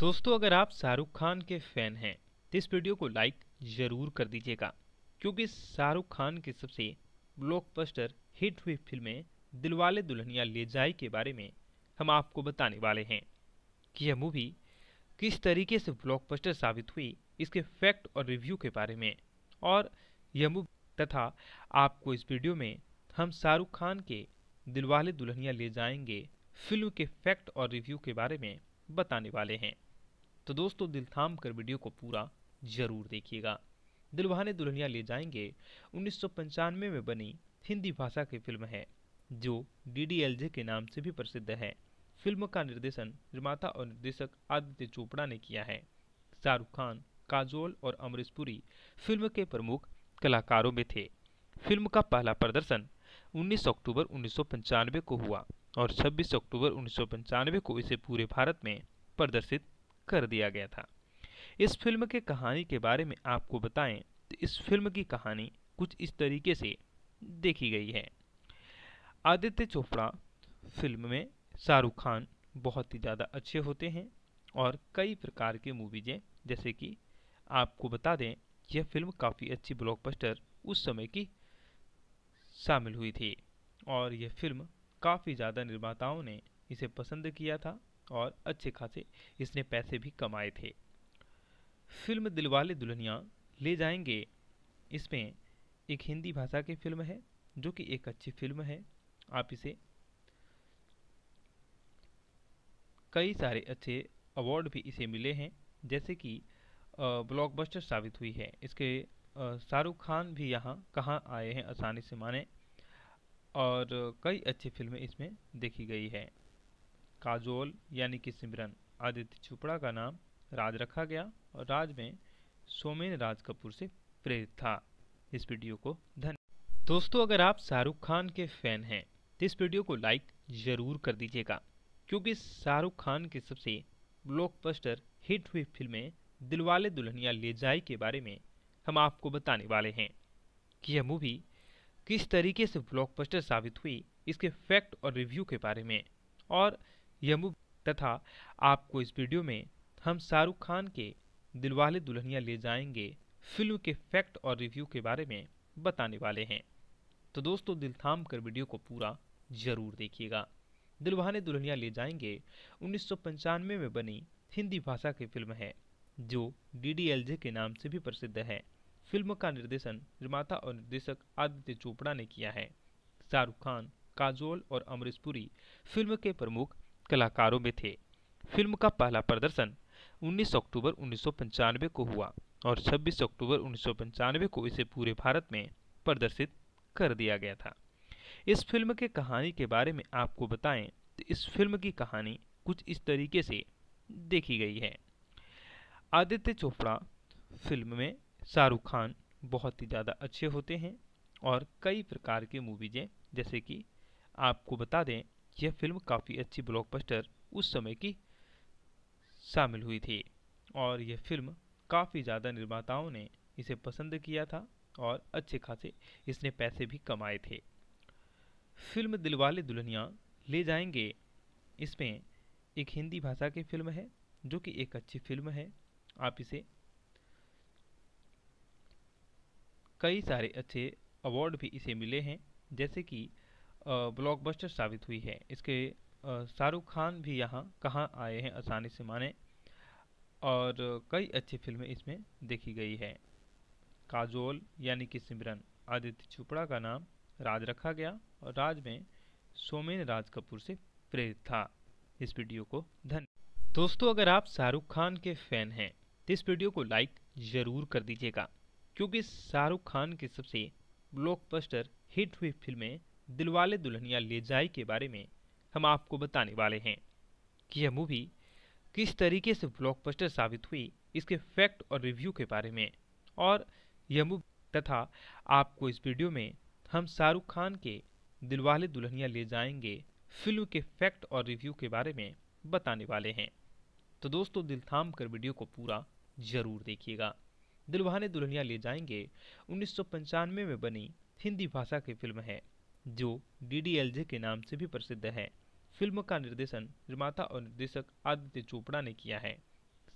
दोस्तों अगर आप शाहरुख खान के फैन हैं तो इस वीडियो को लाइक ज़रूर कर दीजिएगा क्योंकि शाहरुख खान की सबसे ब्लॉकबस्टर हिट हुई फिल्में दिलवाले दुल्हनिया ले जाए के बारे में हम आपको बताने वाले हैं कि यह मूवी किस तरीके से ब्लॉकबस्टर साबित हुई इसके फैक्ट और रिव्यू के बारे में और यह मूवी तथा आपको इस वीडियो में हम शाहरुख खान के दिलवाले दुल्हनिया ले जाएंगे फिल्म के फैक्ट और रिव्यू के बारे में बताने वाले हैं तो दोस्तों दिल थाम कर वीडियो को पूरा जरूर देखिएगा दिलवाने दुल्हनिया ले जाएंगे उन्नीस में बनी हिंदी भाषा की फिल्म है जो डी के नाम से भी प्रसिद्ध है फिल्म का निर्देशन निर्माता और निर्देशक आदित्य चोपड़ा ने किया है शाहरुख खान काजोल और अमरीश पुरी फिल्म के प्रमुख कलाकारों में थे फिल्म का पहला प्रदर्शन 19 अक्टूबर उन्नीस को हुआ और 26 अक्टूबर उन्नीस को इसे पूरे भारत में प्रदर्शित कर दिया गया था इस फिल्म के कहानी के बारे में आपको बताएं तो इस फिल्म की कहानी कुछ इस तरीके से देखी गई है आदित्य चोपड़ा फिल्म में शाहरुख खान बहुत ही ज़्यादा अच्छे होते हैं और कई प्रकार के मूवीज़ें जैसे कि आपको बता दें यह फिल्म काफ़ी अच्छी ब्लॉकबस्टर उस समय की शामिल हुई थी और यह फिल्म काफ़ी ज़्यादा निर्माताओं ने इसे पसंद किया था और अच्छे खासे इसने पैसे भी कमाए थे फिल्म दिलवाले दुल्हनिया ले जाएंगे इसमें एक हिंदी भाषा की फिल्म है जो कि एक अच्छी फिल्म है आप इसे कई सारे अच्छे अवार्ड भी इसे मिले हैं जैसे कि ब्लॉकबस्टर साबित हुई है इसके शाहरुख खान भी यहाँ कहाँ आए हैं आसानी से माने और कई अच्छी फिल्में इसमें देखी गई है काजोल यानी कि सिमरन आदित्य चोपड़ा का नाम राज रखा गया और राज में सोमेन राज कपूर से प्रेरित था इस वीडियो को धन दोस्तों अगर आप शाहरुख खान के फैन हैं तो इस वीडियो को लाइक ज़रूर कर दीजिएगा क्योंकि शाहरुख खान की सबसे ब्लॉकबस्टर हिट हुई फिल्में दिलवाले दुल्हनिया ले जाए के बारे में हम आपको बताने वाले हैं कि यह मूवी किस तरीके से ब्लॉकबस्टर साबित हुई इसके फैक्ट और रिव्यू के बारे में और यमुक तथा आपको इस वीडियो में हम शाहरुख खान के दिलवाले दुल्हनिया ले जाएंगे फिल्म के फैक्ट और रिव्यू के बारे में बताने वाले हैं तो दोस्तों दिल थाम कर वीडियो को पूरा जरूर देखिएगा दिलवाने दुल्हनिया ले जाएंगे उन्नीस में बनी हिंदी भाषा की फिल्म है जो डी के नाम से भी प्रसिद्ध है फिल्म का निर्देशन निर्माता और निर्देशक आदित्य चोपड़ा ने किया है शाहरुख खान काजोल और अमरीश पुरी फिल्म के प्रमुख कलाकारों में थे फिल्म का पहला प्रदर्शन 19 अक्टूबर उन्नीस को हुआ और 26 अक्टूबर उन्नीस को इसे पूरे भारत में प्रदर्शित कर दिया गया था इस फिल्म के कहानी के बारे में आपको बताएं तो इस फिल्म की कहानी कुछ इस तरीके से देखी गई है आदित्य चोपड़ा फिल्म में शाहरुख खान बहुत ही ज़्यादा अच्छे होते हैं और कई प्रकार के मूवीज़ें जैसे कि आपको बता दें यह फिल्म काफ़ी अच्छी ब्लॉकबस्टर उस समय की शामिल हुई थी और यह फिल्म काफ़ी ज़्यादा निर्माताओं ने इसे पसंद किया था और अच्छे खासे इसने पैसे भी कमाए थे फिल्म दिलवाले दुल्हनिया ले जाएंगे इसमें एक हिंदी भाषा की फिल्म है जो कि एक अच्छी फिल्म है आप इसे कई सारे अच्छे अवार्ड भी इसे मिले हैं जैसे कि ब्लॉकबस्टर साबित हुई है इसके शाहरुख खान भी यहाँ कहाँ आए हैं आसानी से माने और कई अच्छी फिल्में इसमें देखी गई है काजोल यानी कि सिमरन आदित्य चोपड़ा का नाम राज रखा गया और राज में सोमेन राज कपूर से प्रेरित था इस वीडियो को धन दोस्तों अगर आप शाहरुख खान के फैन हैं तो इस वीडियो को लाइक ज़रूर कर दीजिएगा क्योंकि शाहरुख खान की सबसे ब्लॉकबस्टर हिट हुई फिल्में दिलवाले दुल्हनिया ले जाए के बारे में हम आपको बताने वाले हैं कि यह मूवी किस तरीके से ब्लॉकबस्टर साबित हुई इसके फैक्ट और रिव्यू के बारे में और यह मूवी तथा आपको इस वीडियो में हम शाहरुख खान के दिलवाले दुल्हनिया ले जाएंगे फिल्म के फैक्ट और रिव्यू के बारे में बताने वाले हैं तो दोस्तों दिल थाम कर वीडियो को पूरा जरूर देखिएगा दिलवाने दुल्हनिया ले जाएंगे उन्नीस में बनी हिंदी भाषा की फिल्म है जो डी के नाम से भी प्रसिद्ध है फिल्म का निर्देशन निर्माता और निर्देशक आदित्य चोपड़ा ने किया है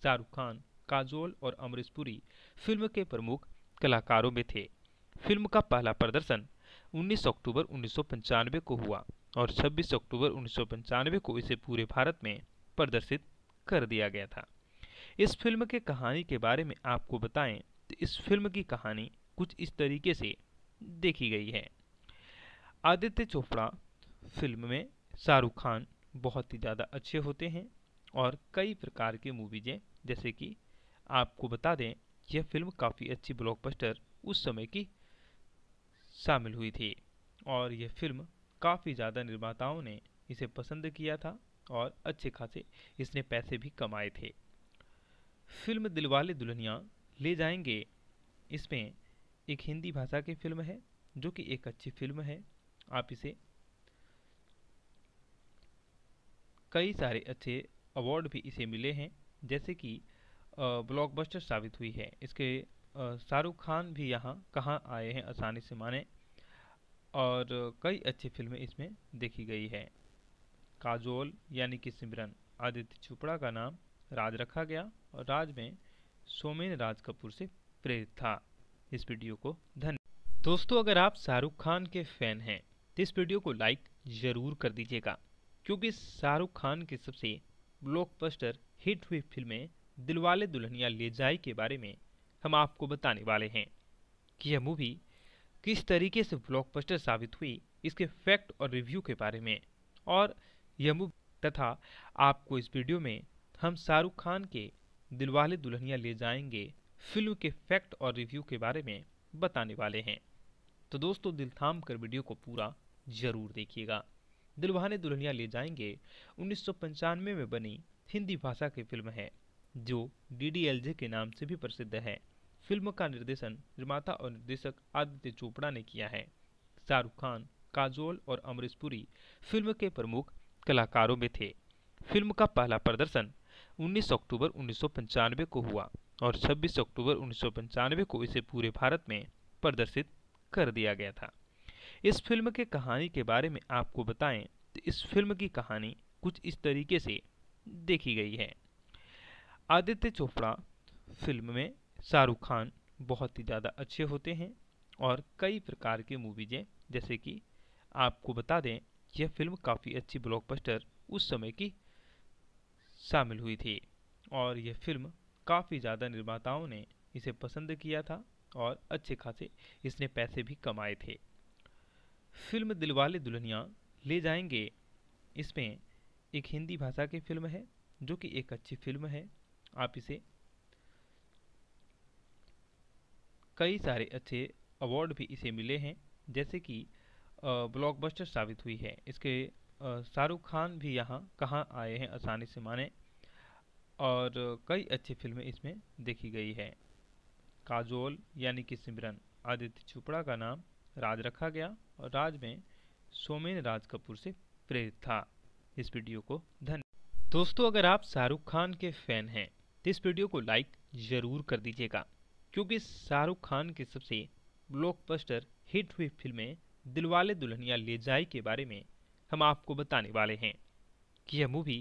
शाहरुख खान काजोल और अमरीश पुरी फिल्म के प्रमुख कलाकारों में थे फिल्म का पहला प्रदर्शन 19 अक्टूबर उन्नीस को हुआ और 26 अक्टूबर उन्नीस को इसे पूरे भारत में प्रदर्शित कर दिया गया था इस फिल्म के कहानी के बारे में आपको बताएं तो इस फिल्म की कहानी कुछ इस तरीके से देखी गई है आदित्य चोपड़ा फिल्म में शाहरुख खान बहुत ही ज़्यादा अच्छे होते हैं और कई प्रकार के मूवीज़ें जैसे कि आपको बता दें यह फिल्म काफ़ी अच्छी ब्लॉकबस्टर उस समय की शामिल हुई थी और यह फिल्म काफ़ी ज़्यादा निर्माताओं ने इसे पसंद किया था और अच्छे खासे इसने पैसे भी कमाए थे फिल्म दिलवाले दुल्हनिया ले जाएंगे इसमें एक हिंदी भाषा की फिल्म है जो कि एक अच्छी फिल्म है आप इसे कई सारे अच्छे अवार्ड भी इसे मिले हैं जैसे कि ब्लॉकबस्टर साबित हुई है इसके शाहरुख खान भी यहाँ कहाँ आए हैं आसानी से माने और कई अच्छी फिल्में इसमें देखी गई है काजोल यानी कि सिमरन आदित्य चोपड़ा का नाम राज रखा गया और राज में सोमेन राज कपूर से प्रेरित था इस वीडियो को धन्यवाद दोस्तों अगर आप शाहरुख खान के फैन हैं इस वीडियो को लाइक ज़रूर कर दीजिएगा क्योंकि शाहरुख खान की सबसे ब्लॉकबस्टर हिट हुई फिल्में दिलवाले दुल्हनिया ले जाए के बारे में हम आपको बताने वाले हैं कि यह मूवी किस तरीके से ब्लॉकबस्टर साबित हुई इसके फैक्ट और रिव्यू के बारे में और यह मूवी तथा आपको इस वीडियो में हम शाहरुख खान के दिलवाले दुल्हनिया ले जाएंगे फिल्म के फैक्ट और रिव्यू के बारे में बताने वाले हैं तो दोस्तों दिल थाम कर वीडियो को पूरा जरूर देखिएगा दुल्हाने दुल्हनिया ले जाएंगे उन्नीस में बनी हिंदी भाषा की फिल्म है जो डी के नाम से भी प्रसिद्ध है फिल्म का निर्देशन निर्माता और निर्देशक आदित्य चोपड़ा ने किया है शाहरुख खान काजोल और अमरीश पुरी फिल्म के प्रमुख कलाकारों में थे फिल्म का पहला प्रदर्शन 19 अक्टूबर उन्नीस को हुआ और 26 अक्टूबर उन्नीस को इसे पूरे भारत में प्रदर्शित कर दिया गया था इस फिल्म के कहानी के बारे में आपको बताएं तो इस फिल्म की कहानी कुछ इस तरीके से देखी गई है आदित्य चोपड़ा फिल्म में शाहरुख खान बहुत ही ज़्यादा अच्छे होते हैं और कई प्रकार के मूवीजें जैसे कि आपको बता दें यह फिल्म काफ़ी अच्छी ब्लॉकबस्टर उस समय की शामिल हुई थी और यह फिल्म काफ़ी ज़्यादा निर्माताओं ने इसे पसंद किया था और अच्छे खासे इसने पैसे भी कमाए थे फिल्म दिलवाले दुल्हनिया ले जाएंगे इसमें एक हिंदी भाषा की फिल्म है जो कि एक अच्छी फिल्म है आप इसे कई सारे अच्छे अवार्ड भी इसे मिले हैं जैसे कि ब्लॉकबस्टर साबित हुई है इसके शाहरुख खान भी यहाँ कहाँ आए हैं आसानी से माने और कई अच्छी फिल्में इसमें देखी गई है काजोल यानी कि सिमरन आदित्य चोपड़ा का नाम राज रखा गया राज में सोमेन राज कपूर से प्रेरित था इस वीडियो को धन्यवाद दोस्तों अगर आप शाहरुख खान के फैन हैं तो इस वीडियो को लाइक ज़रूर कर दीजिएगा क्योंकि शाहरुख खान की सबसे ब्लॉकबस्टर हिट हुई फिल्में दिलवाले दुल्हनिया ले जाए के बारे में हम आपको बताने वाले हैं कि यह मूवी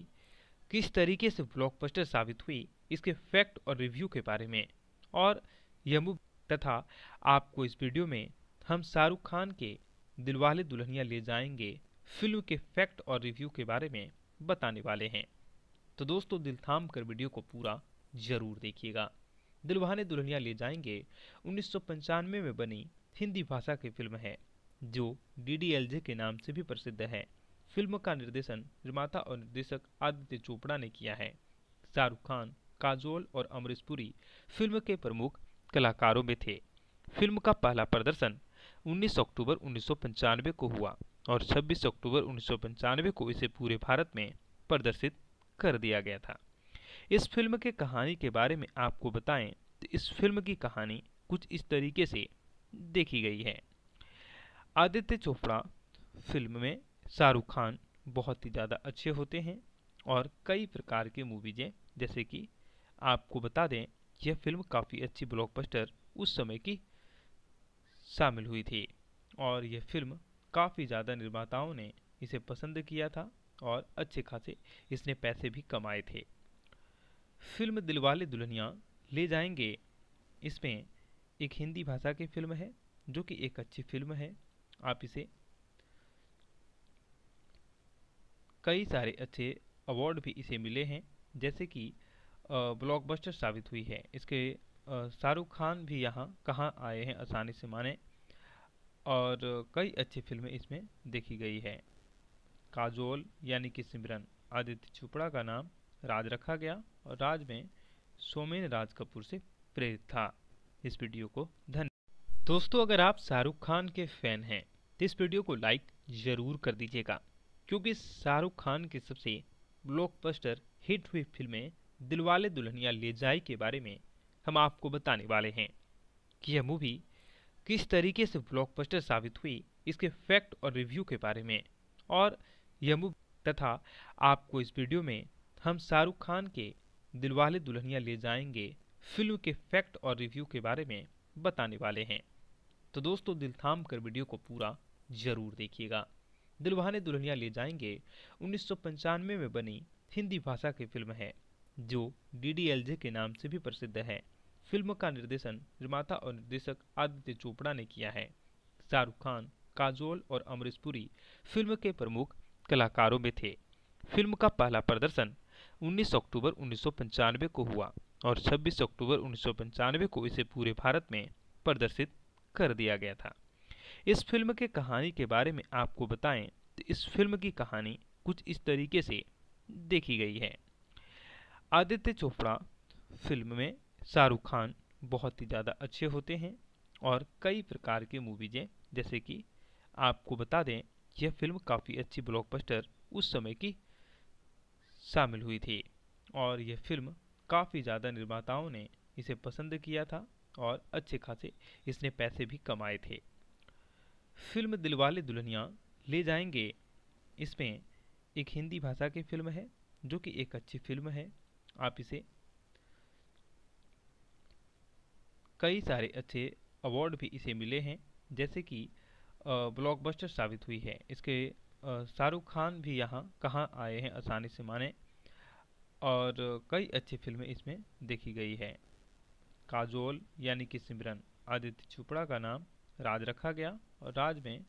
किस तरीके से ब्लॉकबस्टर साबित हुई इसके फैक्ट और रिव्यू के बारे में और यह मूवी तथा आपको इस वीडियो में हम शाहरुख खान के दिलवाले दुल्हनिया ले जाएंगे फिल्म के फैक्ट और रिव्यू के बारे में बताने वाले हैं तो दोस्तों दिल थाम कर वीडियो को पूरा जरूर देखिएगा दिलवाने दुल्हनिया ले जाएंगे उन्नीस में बनी हिंदी भाषा की फिल्म है जो डी के नाम से भी प्रसिद्ध है फिल्म का निर्देशन निर्माता और निर्देशक आदित्य चोपड़ा ने किया है शाहरुख खान काजोल और अमरीश पुरी फिल्म के प्रमुख कलाकारों में थे फिल्म का पहला प्रदर्शन 19 अक्टूबर उन्नीस को हुआ और 26 अक्टूबर उन्नीस को इसे पूरे भारत में प्रदर्शित कर दिया गया था इस फिल्म के कहानी के बारे में आपको बताएं तो इस फिल्म की कहानी कुछ इस तरीके से देखी गई है आदित्य चोपड़ा फिल्म में शाहरुख खान बहुत ही ज़्यादा अच्छे होते हैं और कई प्रकार के मूवीज़ें जैसे कि आपको बता दें यह फिल्म काफ़ी अच्छी ब्लॉकबस्टर उस समय की शामिल हुई थी और यह फिल्म काफ़ी ज़्यादा निर्माताओं ने इसे पसंद किया था और अच्छे खासे इसने पैसे भी कमाए थे फिल्म दिलवाले दुल्हनिया ले जाएंगे इसमें एक हिंदी भाषा की फिल्म है जो कि एक अच्छी फिल्म है आप इसे कई सारे अच्छे अवार्ड भी इसे मिले हैं जैसे कि ब्लॉकबस्टर साबित हुई है इसके शाहरुख खान भी यहाँ कहाँ आए हैं आसानी से माने और कई अच्छी फिल्में इसमें देखी गई है काजोल यानी कि सिमरन आदित्य चोपड़ा का नाम राज रखा गया और राज में सोमेन राज कपूर से प्रेरित था इस वीडियो को धन्यवाद दोस्तों अगर आप शाहरुख खान के फैन हैं तो इस वीडियो को लाइक ज़रूर कर दीजिएगा क्योंकि शाहरुख खान की सबसे ब्लॉकबस्टर हिट हुई फिल्में दिलवाले दुल्हनिया ले जाए के बारे में हम आपको बताने वाले हैं कि यह मूवी किस तरीके से ब्लॉकबस्टर साबित हुई इसके फैक्ट और रिव्यू के बारे में और यह मूवी तथा आपको इस वीडियो में हम शाहरुख खान के दिलवाले दुल्हनिया ले जाएंगे फिल्म के फैक्ट और रिव्यू के बारे में बताने वाले हैं तो दोस्तों दिल थाम कर वीडियो को पूरा जरूर देखिएगा दिलवाने दुल्हनिया ले जाएंगे उन्नीस में बनी हिंदी भाषा की फिल्म है जो डी के नाम से भी प्रसिद्ध है फिल्म का निर्देशन निर्माता और निर्देशक आदित्य चोपड़ा ने किया है शाहरुख खान काजोल और अमरीश पुरी फिल्म के प्रमुख कलाकारों में थे फिल्म का पहला प्रदर्शन 19 अक्टूबर उन्नीस को हुआ और 26 अक्टूबर उन्नीस को इसे पूरे भारत में प्रदर्शित कर दिया गया था इस फिल्म के कहानी के बारे में आपको बताएं तो इस फिल्म की कहानी कुछ इस तरीके से देखी गई है आदित्य चोपड़ा फिल्म में शाहरुख खान बहुत ही ज़्यादा अच्छे होते हैं और कई प्रकार के मूवीज़ें जैसे कि आपको बता दें यह फिल्म काफ़ी अच्छी ब्लॉकबस्टर उस समय की शामिल हुई थी और यह फिल्म काफ़ी ज़्यादा निर्माताओं ने इसे पसंद किया था और अच्छे खासे इसने पैसे भी कमाए थे फिल्म दिलवाले दुल्हनिया ले जाएंगे इसमें एक हिंदी भाषा की फिल्म है जो कि एक अच्छी फिल्म है आप इसे कई सारे अच्छे अवार्ड भी इसे मिले हैं जैसे कि ब्लॉकबस्टर साबित हुई है इसके शाहरुख खान भी यहाँ कहाँ आए हैं आसानी से माने और कई अच्छी फिल्में इसमें देखी गई है काजोल यानी कि सिमरन आदित्य चोपड़ा का नाम राज रखा गया और राज में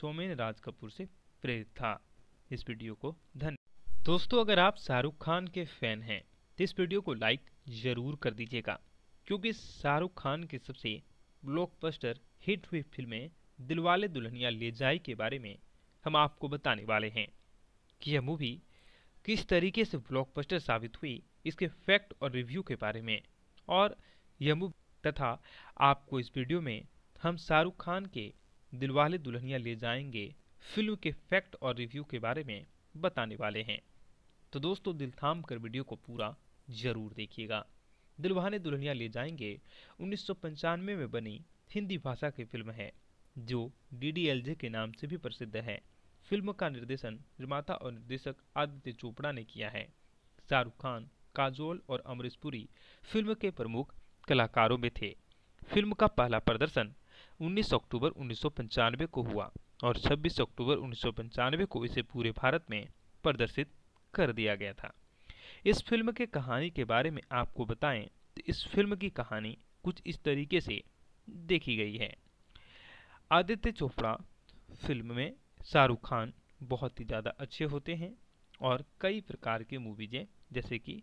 सोमेन राज कपूर से प्रेरित था इस वीडियो को धन्य दोस्तों अगर आप शाहरुख खान के फैन हैं तो इस वीडियो को लाइक ज़रूर कर दीजिएगा क्योंकि शाहरुख खान की सबसे ब्लॉकबस्टर हिट हुई फिल्में दिलवाले दुल्हनिया ले जाए के बारे में हम आपको बताने वाले हैं कि यह मूवी किस तरीके से ब्लॉकबस्टर साबित हुई इसके फैक्ट और रिव्यू के बारे में और यह मूवी तथा आपको इस वीडियो में हम शाहरुख खान के दिलवाले दुल्हनिया ले जाएंगे फिल्म के फैक्ट और रिव्यू के बारे में बताने वाले हैं तो दोस्तों दिल थाम कर वीडियो को पूरा जरूर देखिएगा दुल्हाने दुल्हनिया ले जाएंगे उन्नीस में बनी हिंदी भाषा की फिल्म है जो डी के नाम से भी प्रसिद्ध है फिल्म का निर्देशन निर्माता और निर्देशक आदित्य चोपड़ा ने किया है शाहरुख खान काजोल और अमरीश पुरी फिल्म के प्रमुख कलाकारों में थे फिल्म का पहला प्रदर्शन 19 अक्टूबर उन्नीस को हुआ और 26 अक्टूबर उन्नीस को इसे पूरे भारत में प्रदर्शित कर दिया गया था इस फिल्म के कहानी के बारे में आपको बताएं तो इस फिल्म की कहानी कुछ इस तरीके से देखी गई है आदित्य चोपड़ा फिल्म में शाहरुख खान बहुत ही ज़्यादा अच्छे होते हैं और कई प्रकार के मूवीज़ें जैसे कि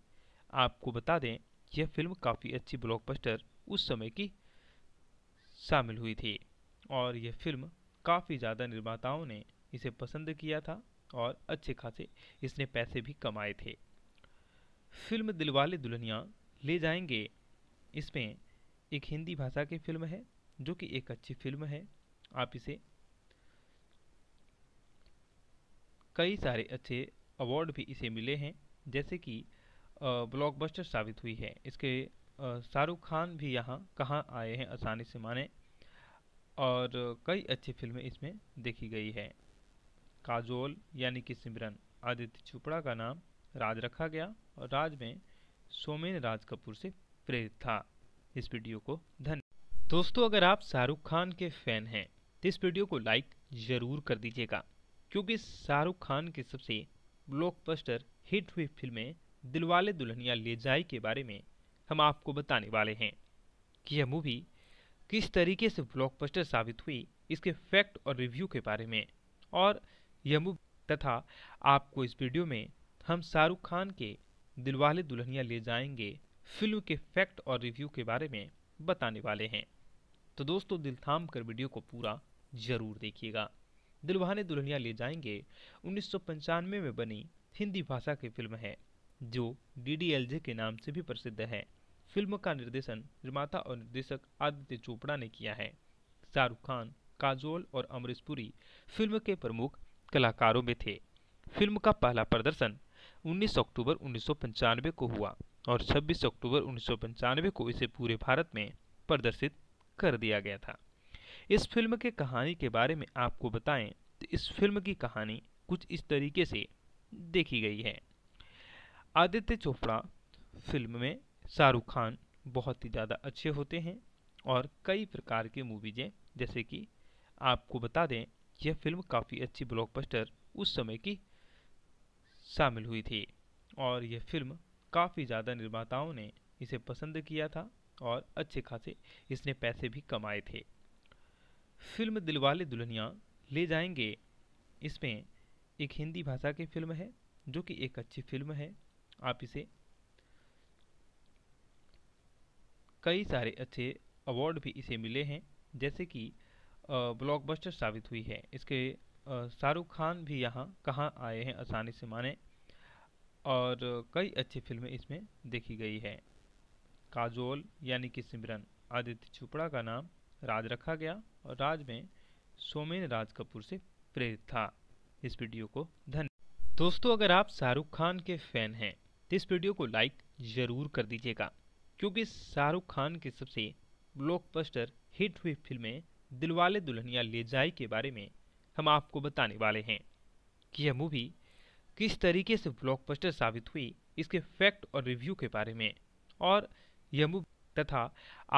आपको बता दें यह फिल्म काफ़ी अच्छी ब्लॉकबस्टर उस समय की शामिल हुई थी और यह फिल्म काफ़ी ज़्यादा निर्माताओं ने इसे पसंद किया था और अच्छे खासे इसने पैसे भी कमाए थे फिल्म दिलवाले दुल्हनिया ले जाएंगे इसमें एक हिंदी भाषा की फिल्म है जो कि एक अच्छी फिल्म है आप इसे कई सारे अच्छे अवार्ड भी इसे मिले हैं जैसे कि ब्लॉकबस्टर साबित हुई है इसके शाहरुख खान भी यहाँ कहाँ आए हैं आसानी से माने और कई अच्छी फिल्में इसमें देखी गई है काजोल यानी कि सिमरन आदित्य चोपड़ा का नाम राज रखा गया राज में सोमेन राज कपूर से प्रेरित था इस वीडियो को धन दोस्तों अगर आप शाहरुख खान के फैन हैं तो इस वीडियो को लाइक ज़रूर कर दीजिएगा क्योंकि शाहरुख खान की सबसे ब्लॉकबस्टर हिट हुई फिल्में दिलवाले दुल्हनिया ले जाए के बारे में हम आपको बताने वाले हैं कि यह मूवी किस तरीके से ब्लॉकबस्टर साबित हुई इसके फैक्ट और रिव्यू के बारे में और यह मूवी तथा आपको इस वीडियो में हम शाहरुख खान के दिलवाले दुल्हनिया ले जाएंगे फिल्म के फैक्ट और रिव्यू के बारे में बताने वाले हैं तो दोस्तों दिल थाम कर वीडियो को पूरा जरूर देखिएगा दिलवाने दुल्हनिया ले जाएंगे उन्नीस में बनी हिंदी भाषा की फिल्म है जो डी के नाम से भी प्रसिद्ध है फिल्म का निर्देशन निर्माता और निर्देशक आदित्य चोपड़ा ने किया है शाहरुख खान काजोल और अमरीश पुरी फिल्म के प्रमुख कलाकारों में थे फिल्म का पहला प्रदर्शन 19 अक्टूबर उन्नीस को हुआ और 26 अक्टूबर उन्नीस को इसे पूरे भारत में प्रदर्शित कर दिया गया था इस फिल्म के कहानी के बारे में आपको बताएं तो इस फिल्म की कहानी कुछ इस तरीके से देखी गई है आदित्य चोपड़ा फिल्म में शाहरुख खान बहुत ही ज़्यादा अच्छे होते हैं और कई प्रकार के मूवीज़ें जैसे कि आपको बता दें यह फिल्म काफ़ी अच्छी ब्लॉकबस्टर उस समय की शामिल हुई थी और यह फिल्म काफ़ी ज़्यादा निर्माताओं ने इसे पसंद किया था और अच्छे खासे इसने पैसे भी कमाए थे फिल्म दिलवाले दुल्हनिया ले जाएंगे इसमें एक हिंदी भाषा की फिल्म है जो कि एक अच्छी फिल्म है आप इसे कई सारे अच्छे अवार्ड भी इसे मिले हैं जैसे कि ब्लॉकबस्टर साबित हुई है इसके शाहरुख खान भी यहाँ कहाँ आए हैं आसानी से माने और कई अच्छी फिल्में इसमें देखी गई है काजोल यानी कि सिमरन आदित्य चोपड़ा का नाम राज रखा गया और राज में सोमेन राज कपूर से प्रेरित था इस वीडियो को धन्यवाद दोस्तों अगर आप शाहरुख खान के फैन हैं तो इस वीडियो को लाइक ज़रूर कर दीजिएगा क्योंकि शाहरुख खान की सबसे ब्लॉकबस्टर हिट हुई फिल्में दिलवाले दुल्हनिया ले जाए के बारे में हम आपको बताने वाले हैं कि यह मूवी किस तरीके से ब्लॉकबस्टर साबित हुई इसके फैक्ट और रिव्यू के बारे में और यह मूवी तथा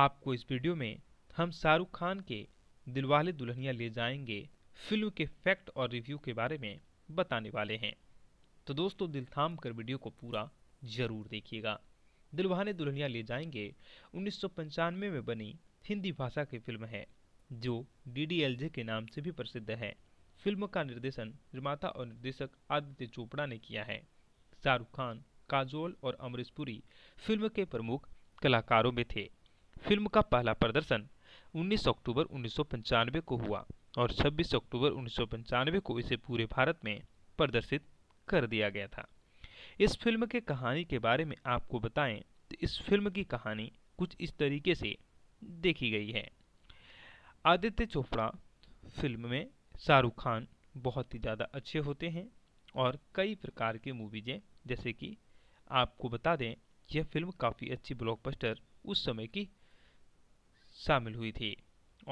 आपको इस वीडियो में हम शाहरुख खान के दिलवाले दुल्हनिया ले जाएंगे फिल्म के फैक्ट और रिव्यू के बारे में बताने वाले हैं तो दोस्तों दिल थाम कर वीडियो को पूरा जरूर देखिएगा दिलवाने दुल्हनिया ले जाएंगे उन्नीस में बनी हिंदी भाषा की फिल्म है जो डी के नाम से भी प्रसिद्ध है फिल्म का निर्देशन निर्माता और निर्देशक आदित्य चोपड़ा ने किया है शाहरुख खान काजोल और अमरीश पुरी फिल्म के प्रमुख कलाकारों में थे फिल्म का पहला प्रदर्शन 19 अक्टूबर उन्नीस को हुआ और 26 अक्टूबर उन्नीस को इसे पूरे भारत में प्रदर्शित कर दिया गया था इस फिल्म के कहानी के बारे में आपको बताएं तो इस फिल्म की कहानी कुछ इस तरीके से देखी गई है आदित्य चोपड़ा फिल्म में शाहरुख खान बहुत ही ज़्यादा अच्छे होते हैं और कई प्रकार के मूवीज़ें जैसे कि आपको बता दें यह फिल्म काफ़ी अच्छी ब्लॉकबस्टर उस समय की शामिल हुई थी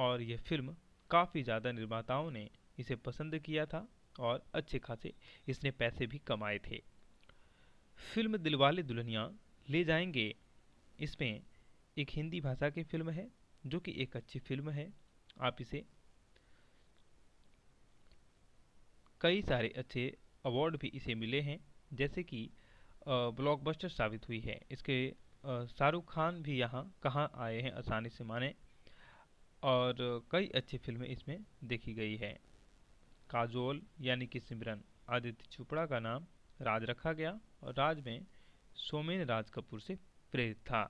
और यह फिल्म काफ़ी ज़्यादा निर्माताओं ने इसे पसंद किया था और अच्छे खासे इसने पैसे भी कमाए थे फिल्म दिलवाले दुल्हनिया ले जाएंगे इसमें एक हिंदी भाषा की फिल्म है जो कि एक अच्छी फिल्म है आप इसे कई सारे अच्छे अवार्ड भी इसे मिले हैं जैसे कि ब्लॉकबस्टर साबित हुई है इसके शाहरुख खान भी यहाँ कहाँ आए हैं आसानी से माने और कई अच्छी फिल्में इसमें देखी गई है काजोल यानी कि सिमरन आदित्य चोपड़ा का नाम राज रखा गया और राज में सोमेन राज कपूर से प्रेरित था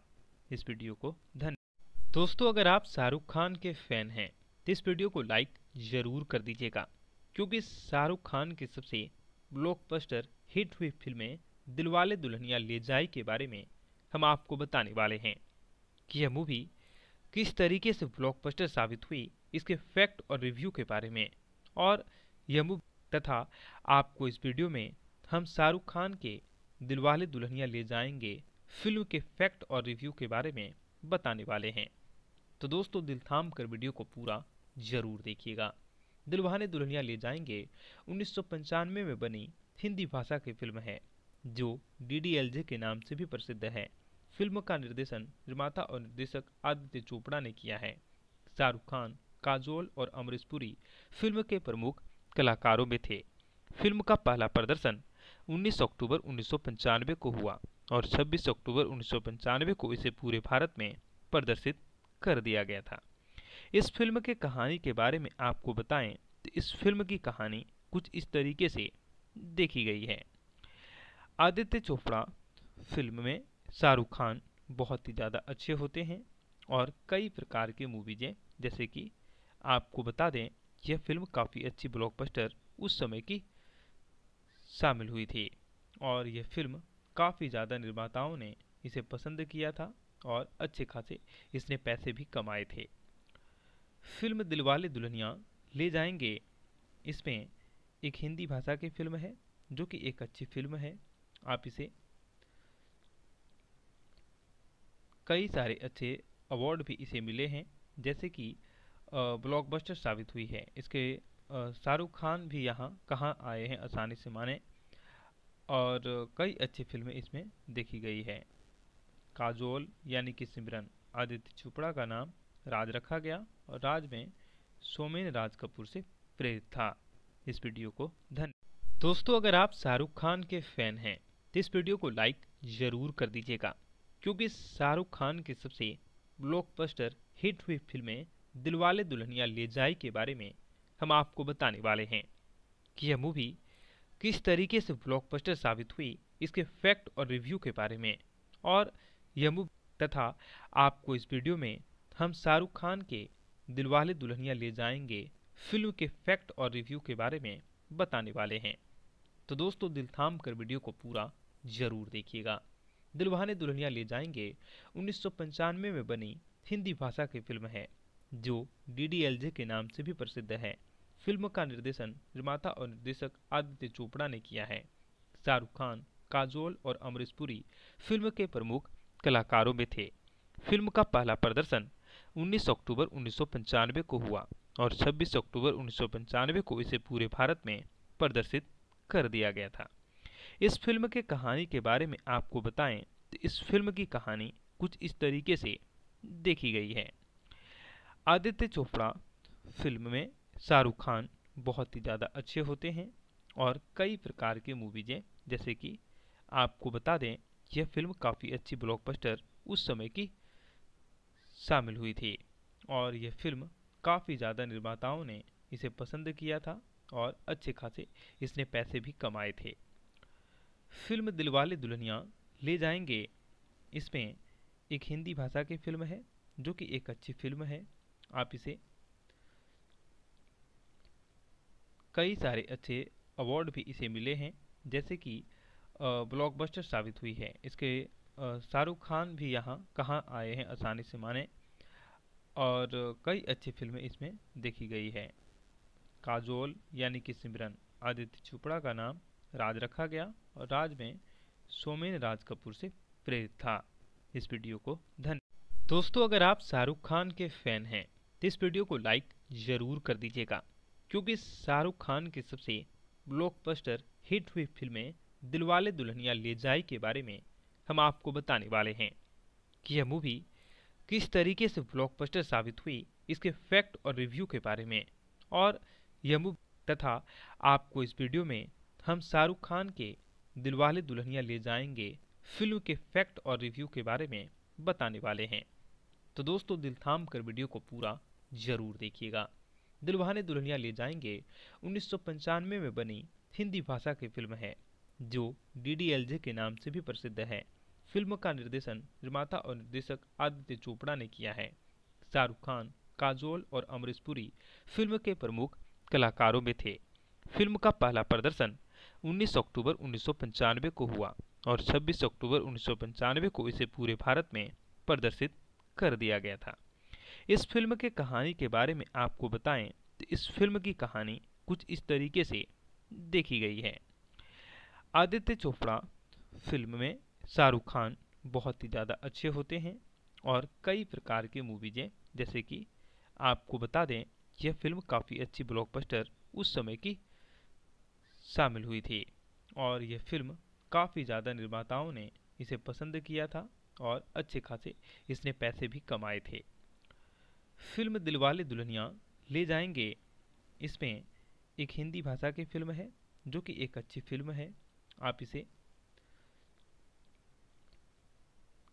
इस वीडियो को धन्यवाद दोस्तों अगर आप शाहरुख खान के फैन हैं तो इस वीडियो को लाइक ज़रूर कर दीजिएगा क्योंकि शाहरुख खान की सबसे ब्लॉकबस्टर हिट हुई फिल्में दिलवाले दुल्हनिया ले जाए के बारे में हम आपको बताने वाले हैं कि यह मूवी किस तरीके से ब्लॉकबस्टर साबित हुई इसके फैक्ट और रिव्यू के बारे में और यह मूवी तथा आपको इस वीडियो में हम शाहरुख खान के दिलवाले दुल्हनिया ले जाएंगे फिल्म के फैक्ट और रिव्यू के बारे में बताने वाले हैं तो दोस्तों दिल थाम कर वीडियो को पूरा जरूर देखिएगा दिलवाने दुल्हनिया ले जाएंगे उन्नीस में बनी हिंदी भाषा की फिल्म है जो डी के नाम से भी प्रसिद्ध है फिल्म का निर्देशन निर्माता और निर्देशक आदित्य चोपड़ा ने किया है शाहरुख खान काजोल और अमरीश पुरी फिल्म के प्रमुख कलाकारों में थे फिल्म का पहला प्रदर्शन 19 अक्टूबर उन्नीस को हुआ और 26 अक्टूबर उन्नीस को इसे पूरे भारत में प्रदर्शित कर दिया गया था इस फिल्म के कहानी के बारे में आपको बताएं तो इस फिल्म की कहानी कुछ इस तरीके से देखी गई है आदित्य चोपड़ा फिल्म में शाहरुख खान बहुत ही ज़्यादा अच्छे होते हैं और कई प्रकार की मूवीज़ें जैसे कि आपको बता दें यह फिल्म काफ़ी अच्छी ब्लॉकबस्टर उस समय की शामिल हुई थी और यह फिल्म काफ़ी ज़्यादा निर्माताओं ने इसे पसंद किया था और अच्छे खासे इसने पैसे भी कमाए थे फिल्म दिलवाले दुल्हनिया ले जाएंगे इसमें एक हिंदी भाषा की फिल्म है जो कि एक अच्छी फिल्म है आप इसे कई सारे अच्छे अवार्ड भी इसे मिले हैं जैसे कि ब्लॉकबस्टर साबित हुई है इसके शाहरुख खान भी यहाँ कहाँ आए हैं आसानी से माने और कई अच्छी फिल्में इसमें देखी गई है काजोल यानी कि सिमरन आदित्य चोपड़ा का नाम राज रखा गया और राज में सोमेन राज कपूर से प्रेरित था इस वीडियो को धन्य दोस्तों अगर आप शाहरुख खान के फैन हैं तो इस वीडियो को लाइक ज़रूर कर दीजिएगा क्योंकि शाहरुख खान की सबसे ब्लॉकबस्टर हिट हुई फिल्में दिलवाले दुल्हनिया ले जाए के बारे में हम आपको बताने वाले हैं कि यह मूवी किस तरीके से ब्लॉकबस्टर साबित हुई इसके फैक्ट और रिव्यू के बारे में और यमु तथा आपको इस वीडियो में हम शाहरुख खान के दिलवाले दुल्हनिया ले जाएंगे फिल्म के फैक्ट और रिव्यू के बारे में बताने वाले हैं तो दोस्तों दिल थाम कर वीडियो को पूरा जरूर देखिएगा दिलवाने दुल्हनिया ले जाएंगे उन्नीस में बनी हिंदी भाषा की फिल्म है जो डी के नाम से भी प्रसिद्ध है फिल्म का निर्देशन निर्माता और निर्देशक आदित्य चोपड़ा ने किया है शाहरुख खान काजोल और अमरीश पुरी फिल्म के प्रमुख कलाकारों में थे फिल्म का पहला प्रदर्शन 19 अक्टूबर उन्नीस को हुआ और 26 अक्टूबर उन्नीस को इसे पूरे भारत में प्रदर्शित कर दिया गया था इस फिल्म के कहानी के बारे में आपको बताएं तो इस फिल्म की कहानी कुछ इस तरीके से देखी गई है आदित्य चोपड़ा फिल्म में शाहरुख खान बहुत ही ज़्यादा अच्छे होते हैं और कई प्रकार के मूवीज़ें जैसे कि आपको बता दें यह फिल्म काफ़ी अच्छी ब्लॉकबस्टर उस समय की शामिल हुई थी और यह फिल्म काफ़ी ज़्यादा निर्माताओं ने इसे पसंद किया था और अच्छे खासे इसने पैसे भी कमाए थे फिल्म दिलवाले दुल्हनिया ले जाएंगे इसमें एक हिंदी भाषा की फिल्म है जो कि एक अच्छी फिल्म है आप इसे कई सारे अच्छे अवार्ड भी इसे मिले हैं जैसे कि ब्लॉकबस्टर साबित हुई है इसके शाहरुख खान भी यहाँ कहाँ आए हैं आसानी से माने और कई अच्छी फिल्में इसमें देखी गई है काजोल यानी कि सिमरन आदित्य चोपड़ा का नाम राज रखा गया और राज में सोमेन राज कपूर से प्रेरित था इस वीडियो को धन्य दोस्तों अगर आप शाहरुख खान के फैन हैं तो इस वीडियो को लाइक ज़रूर कर दीजिएगा क्योंकि शाहरुख खान की सबसे ब्लॉकबस्टर हिट हुई फिल्में दिलवाले दुल्हनिया ले जाए के बारे में हम आपको बताने वाले हैं कि यह मूवी किस तरीके से ब्लॉकबस्टर साबित हुई इसके फैक्ट और रिव्यू के बारे में और यह मूवी तथा आपको इस वीडियो में हम शाहरुख खान के दिलवाले दुल्हनिया ले जाएंगे फिल्म के फैक्ट और रिव्यू के बारे में बताने वाले हैं तो दोस्तों दिल थाम कर वीडियो को पूरा जरूर देखिएगा दिलवाने दुल्हनिया ले जाएंगे उन्नीस में बनी हिंदी भाषा की फिल्म है जो डी के नाम से भी प्रसिद्ध है फिल्म का निर्देशन निर्माता और निर्देशक आदित्य चोपड़ा ने किया है शाहरुख खान काजोल और अमरीश पुरी फिल्म के प्रमुख कलाकारों में थे फिल्म का पहला प्रदर्शन 19 अक्टूबर उन्नीस को हुआ और 26 अक्टूबर उन्नीस को इसे पूरे भारत में प्रदर्शित कर दिया गया था इस फिल्म के कहानी के बारे में आपको बताएं तो इस फिल्म की कहानी कुछ इस तरीके से देखी गई है आदित्य चोपड़ा फिल्म में शाहरुख खान बहुत ही ज़्यादा अच्छे होते हैं और कई प्रकार की मूवीज़ें जैसे कि आपको बता दें यह फिल्म काफ़ी अच्छी ब्लॉकबस्टर उस समय की शामिल हुई थी और यह फिल्म काफ़ी ज़्यादा निर्माताओं ने इसे पसंद किया था और अच्छे खासे इसने पैसे भी कमाए थे फिल्म दिलवाले दुल्हनिया ले जाएंगे इसमें एक हिंदी भाषा की फिल्म है जो कि एक अच्छी फिल्म है आप इसे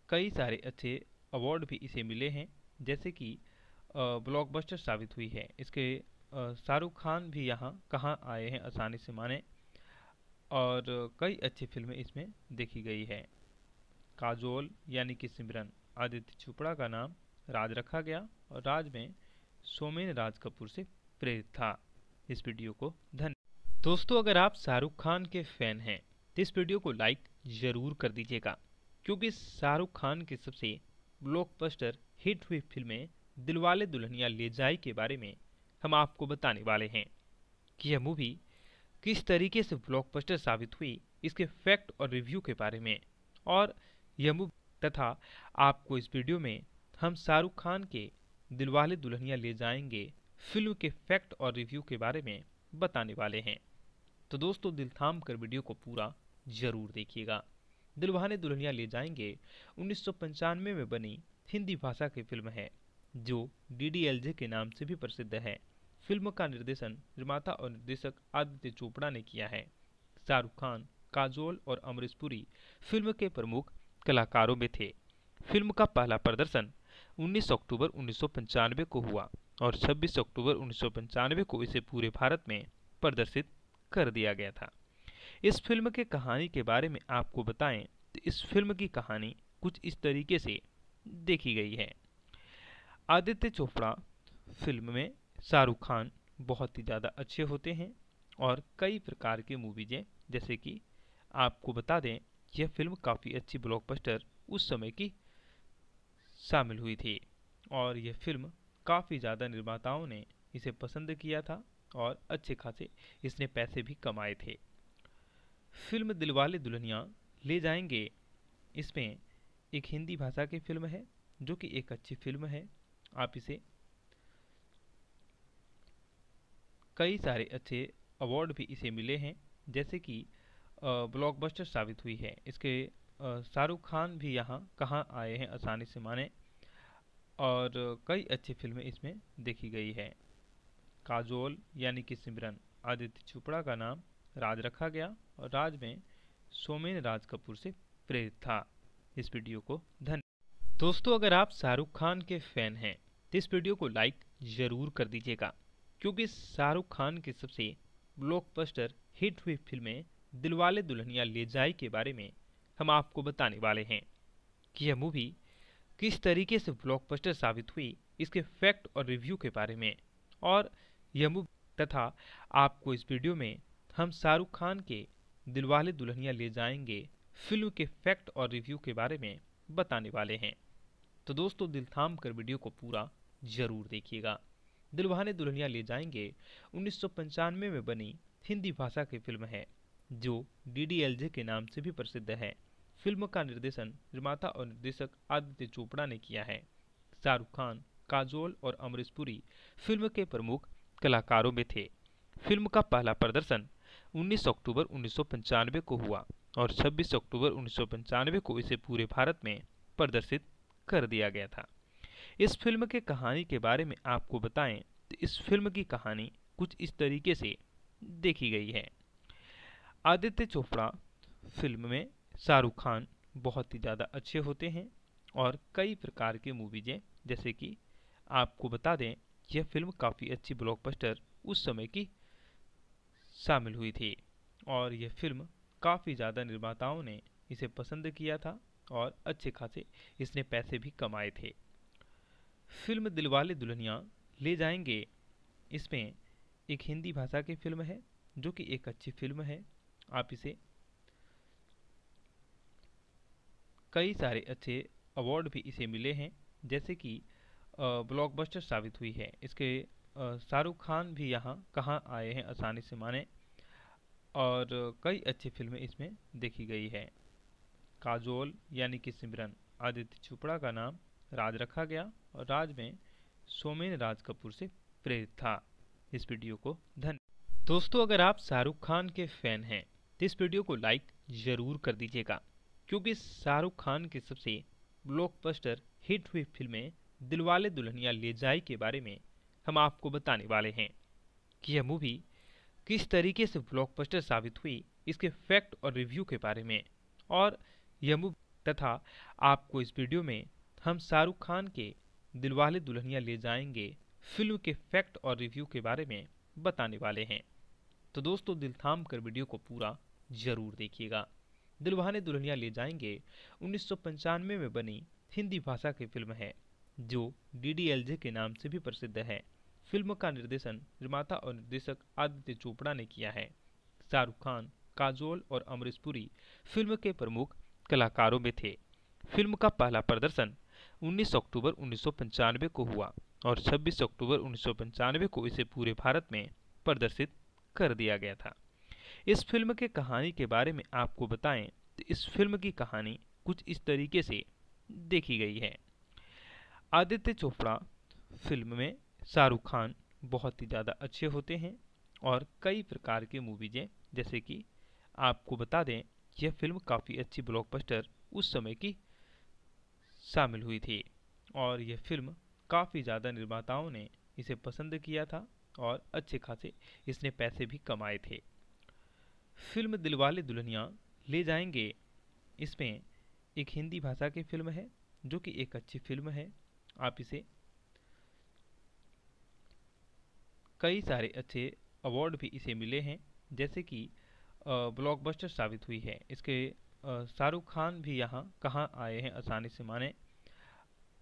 कई सारे अच्छे अवार्ड भी इसे मिले हैं जैसे कि ब्लॉकबस्टर साबित हुई है इसके शाहरुख खान भी यहाँ कहाँ आए हैं आसानी से माने और कई अच्छी फिल्में इसमें देखी गई है काजोल यानी कि सिमरन आदित्य चोपड़ा का नाम राज रखा गया और राज में सोमेन राज कपूर से प्रेरित था इस वीडियो को धन्यवाद दोस्तों अगर आप शाहरुख खान के फैन हैं इस वीडियो को लाइक ज़रूर कर दीजिएगा क्योंकि शाहरुख खान की सबसे ब्लॉकबस्टर हिट हुई फिल्में दिलवाले दुल्हनिया ले जाए के बारे में हम आपको बताने वाले हैं कि यह मूवी किस तरीके से ब्लॉकबस्टर साबित हुई इसके फैक्ट और रिव्यू के बारे में और यह मूवी तथा आपको इस वीडियो में हम शाहरुख खान के दिलवाले दुल्हनिया ले जाएंगे फिल्म के फैक्ट और रिव्यू के बारे में बताने वाले हैं तो दोस्तों दिल थाम कर वीडियो को पूरा जरूर देखिएगा दिलवाने दुल्हनिया ले जाएंगे उन्नीस में बनी हिंदी भाषा की फिल्म है जो डी के नाम से भी प्रसिद्ध है फिल्म का निर्देशन निर्माता और निर्देशक आदित्य चोपड़ा ने किया है शाहरुख खान काजोल और अमरीश पुरी फिल्म के प्रमुख कलाकारों में थे फिल्म का पहला प्रदर्शन 19 अक्टूबर उन्नीस को हुआ और 26 अक्टूबर उन्नीस को इसे पूरे भारत में प्रदर्शित कर दिया गया था इस फिल्म के कहानी के बारे में आपको बताएं तो इस फिल्म की कहानी कुछ इस तरीके से देखी गई है आदित्य चोपड़ा फिल्म में शाहरुख खान बहुत ही ज़्यादा अच्छे होते हैं और कई प्रकार के मूवीज़ें जैसे कि आपको बता दें यह फिल्म काफ़ी अच्छी ब्लॉकबस्टर उस समय की शामिल हुई थी और यह फिल्म काफ़ी ज़्यादा निर्माताओं ने इसे पसंद किया था और अच्छे खासे इसने पैसे भी कमाए थे फिल्म दिलवाले दुल्हनिया ले जाएंगे इसमें एक हिंदी भाषा की फिल्म है जो कि एक अच्छी फिल्म है आप इसे कई सारे अच्छे अवार्ड भी इसे मिले हैं जैसे कि ब्लॉकबस्टर साबित हुई है इसके शाहरुख खान भी यहाँ कहाँ आए हैं आसानी से माने और कई अच्छी फिल्में इसमें देखी गई है काजोल यानी कि सिमरन आदित्य चोपड़ा का नाम राज रखा गया राज में सोमेन राज कपूर से प्रेरित था इस वीडियो को धन्य दोस्तों अगर आप शाहरुख खान के फैन हैं तो इस वीडियो को लाइक ज़रूर कर दीजिएगा क्योंकि शाहरुख खान की सबसे ब्लॉकबस्टर हिट हुई फिल्में दिलवाले दुल्हनिया ले जाए के बारे में हम आपको बताने वाले हैं कि यह मूवी किस तरीके से ब्लॉकबस्टर साबित हुई इसके फैक्ट और रिव्यू के बारे में और यह मूवी तथा आपको इस वीडियो में हम शाहरुख खान के दिलवाले दुल्हनिया ले जाएंगे फिल्म के फैक्ट और रिव्यू के बारे में बताने वाले हैं तो दोस्तों दिल थाम कर वीडियो को पूरा जरूर देखिएगा दिलवाने दुल्हनिया ले जाएंगे उन्नीस में बनी हिंदी भाषा की फिल्म है जो डी के नाम से भी प्रसिद्ध है फिल्म का निर्देशन निर्माता और निर्देशक आदित्य चोपड़ा ने किया है शाहरुख खान काजोल और अमरीश पुरी फिल्म के प्रमुख कलाकारों में थे फिल्म का पहला प्रदर्शन 19 अक्टूबर उन्नीस को हुआ और 26 अक्टूबर उन्नीस को इसे पूरे भारत में प्रदर्शित कर दिया गया था इस फिल्म के कहानी के बारे में आपको बताएं तो इस फिल्म की कहानी कुछ इस तरीके से देखी गई है आदित्य चोपड़ा फिल्म में शाहरुख खान बहुत ही ज़्यादा अच्छे होते हैं और कई प्रकार के मूवीज़ें जैसे कि आपको बता दें यह फिल्म काफ़ी अच्छी ब्लॉकबस्टर उस समय की शामिल हुई थी और यह फिल्म काफ़ी ज़्यादा निर्माताओं ने इसे पसंद किया था और अच्छे खासे इसने पैसे भी कमाए थे फिल्म दिलवाले दुल्हनिया ले जाएंगे इसमें एक हिंदी भाषा की फिल्म है जो कि एक अच्छी फिल्म है आप इसे कई सारे अच्छे अवार्ड भी इसे मिले हैं जैसे कि ब्लॉकबस्टर साबित हुई है इसके शाहरुख खान भी यहाँ कहाँ आए हैं आसानी से माने और कई अच्छी फिल्में इसमें देखी गई है काजोल यानी कि सिमरन आदित्य चोपड़ा का नाम राज रखा गया और राज में सोमेन राज कपूर से प्रेरित था इस वीडियो को धन दोस्तों अगर आप शाहरुख खान के फैन हैं तो इस वीडियो को लाइक ज़रूर कर दीजिएगा क्योंकि शाहरुख खान की सबसे ब्लॉकबस्टर हिट हुई फिल्में दिलवाले दुल्हनिया ले जाए के बारे में हम आपको बताने वाले हैं कि यह मूवी किस तरीके से ब्लॉकबस्टर साबित हुई इसके फैक्ट और रिव्यू के बारे में और यह मूवी तथा आपको इस वीडियो में हम शाहरुख खान के दिलवाले दुल्हनिया ले जाएंगे फिल्म के फैक्ट और रिव्यू के बारे में बताने वाले हैं तो दोस्तों दिल थाम कर वीडियो को पूरा जरूर देखिएगा दिलवाने दुल्हनिया ले जाएंगे उन्नीस में बनी हिंदी भाषा की फिल्म है जो डी के नाम से भी प्रसिद्ध है फिल्म का निर्देशन निर्माता और निर्देशक आदित्य चोपड़ा ने किया है शाहरुख खान काजोल और अमरीश पुरी फिल्म के प्रमुख कलाकारों में थे फिल्म का पहला प्रदर्शन 19 अक्टूबर उन्नीस को हुआ और 26 अक्टूबर उन्नीस को इसे पूरे भारत में प्रदर्शित कर दिया गया था इस फिल्म के कहानी के बारे में आपको बताएं तो इस फिल्म की कहानी कुछ इस तरीके से देखी गई है आदित्य चोपड़ा फिल्म में शाहरुख खान बहुत ही ज़्यादा अच्छे होते हैं और कई प्रकार के मूवीज़ें जैसे कि आपको बता दें यह फिल्म काफ़ी अच्छी ब्लॉकबस्टर उस समय की शामिल हुई थी और यह फिल्म काफ़ी ज़्यादा निर्माताओं ने इसे पसंद किया था और अच्छे खासे इसने पैसे भी कमाए थे फिल्म दिलवाले दुल्हनिया ले जाएंगे इसमें एक हिंदी भाषा की फिल्म है जो कि एक अच्छी फिल्म है आप इसे कई सारे अच्छे अवार्ड भी इसे मिले हैं जैसे कि ब्लॉकबस्टर साबित हुई है इसके शाहरुख खान भी यहाँ कहाँ आए हैं आसानी से माने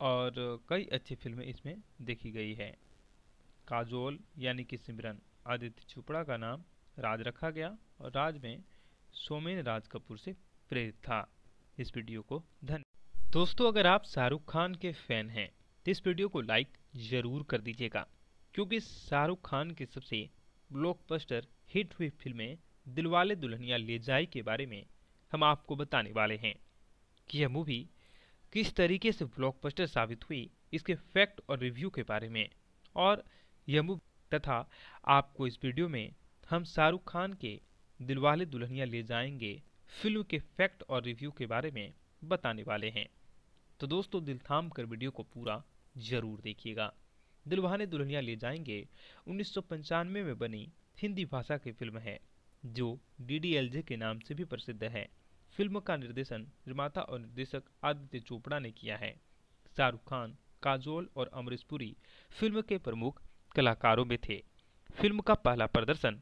और कई अच्छी फिल्में इसमें देखी गई है काजोल यानी कि सिमरन आदित्य चोपड़ा का नाम राज रखा गया और राज में सोमेन राज कपूर से प्रेरित था इस वीडियो को धन दोस्तों अगर आप शाहरुख खान के फैन हैं तो इस वीडियो को लाइक ज़रूर कर दीजिएगा क्योंकि शाहरुख खान की सबसे ब्लॉकबस्टर हिट हुई फिल्में दिलवाले दुल्हनिया ले जाए के बारे में हम आपको बताने वाले हैं कि यह मूवी किस तरीके से ब्लॉकबस्टर साबित हुई इसके फैक्ट और रिव्यू के बारे में और यह मूवी तथा आपको इस वीडियो में हम शाहरुख खान के दिलवाले दुल्हनिया ले जाएंगे फिल्म के फैक्ट और रिव्यू के बारे में बताने वाले हैं तो दोस्तों दिल थाम कर वीडियो को पूरा ज़रूर देखिएगा दिलवाने दुल्हनिया ले जाएंगे उन्नीस में बनी हिंदी भाषा की फिल्म है जो डी के नाम से भी प्रसिद्ध है फिल्म का निर्देशन निर्माता और निर्देशक आदित्य चोपड़ा ने किया है शाहरुख खान काजोल और अमरीश पुरी फिल्म के प्रमुख कलाकारों में थे फिल्म का पहला प्रदर्शन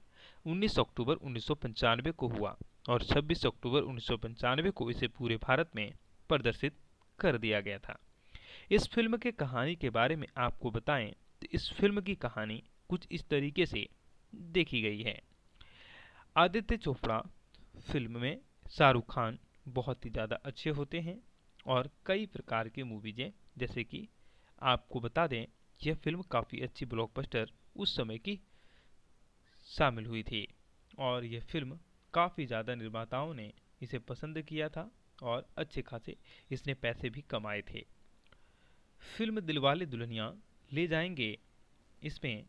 19 अक्टूबर उन्नीस को हुआ और 26 अक्टूबर उन्नीस को इसे पूरे भारत में प्रदर्शित कर दिया गया था इस फिल्म के कहानी के बारे में आपको बताएं तो इस फिल्म की कहानी कुछ इस तरीके से देखी गई है आदित्य चोपड़ा फिल्म में शाहरुख खान बहुत ही ज़्यादा अच्छे होते हैं और कई प्रकार के मूवीज़ें जैसे कि आपको बता दें यह फिल्म काफ़ी अच्छी ब्लॉकबस्टर उस समय की शामिल हुई थी और यह फिल्म काफ़ी ज़्यादा निर्माताओं ने इसे पसंद किया था और अच्छे खासे इसने पैसे भी कमाए थे फिल्म दिलवाले दुल्हनिया ले जाएंगे इसमें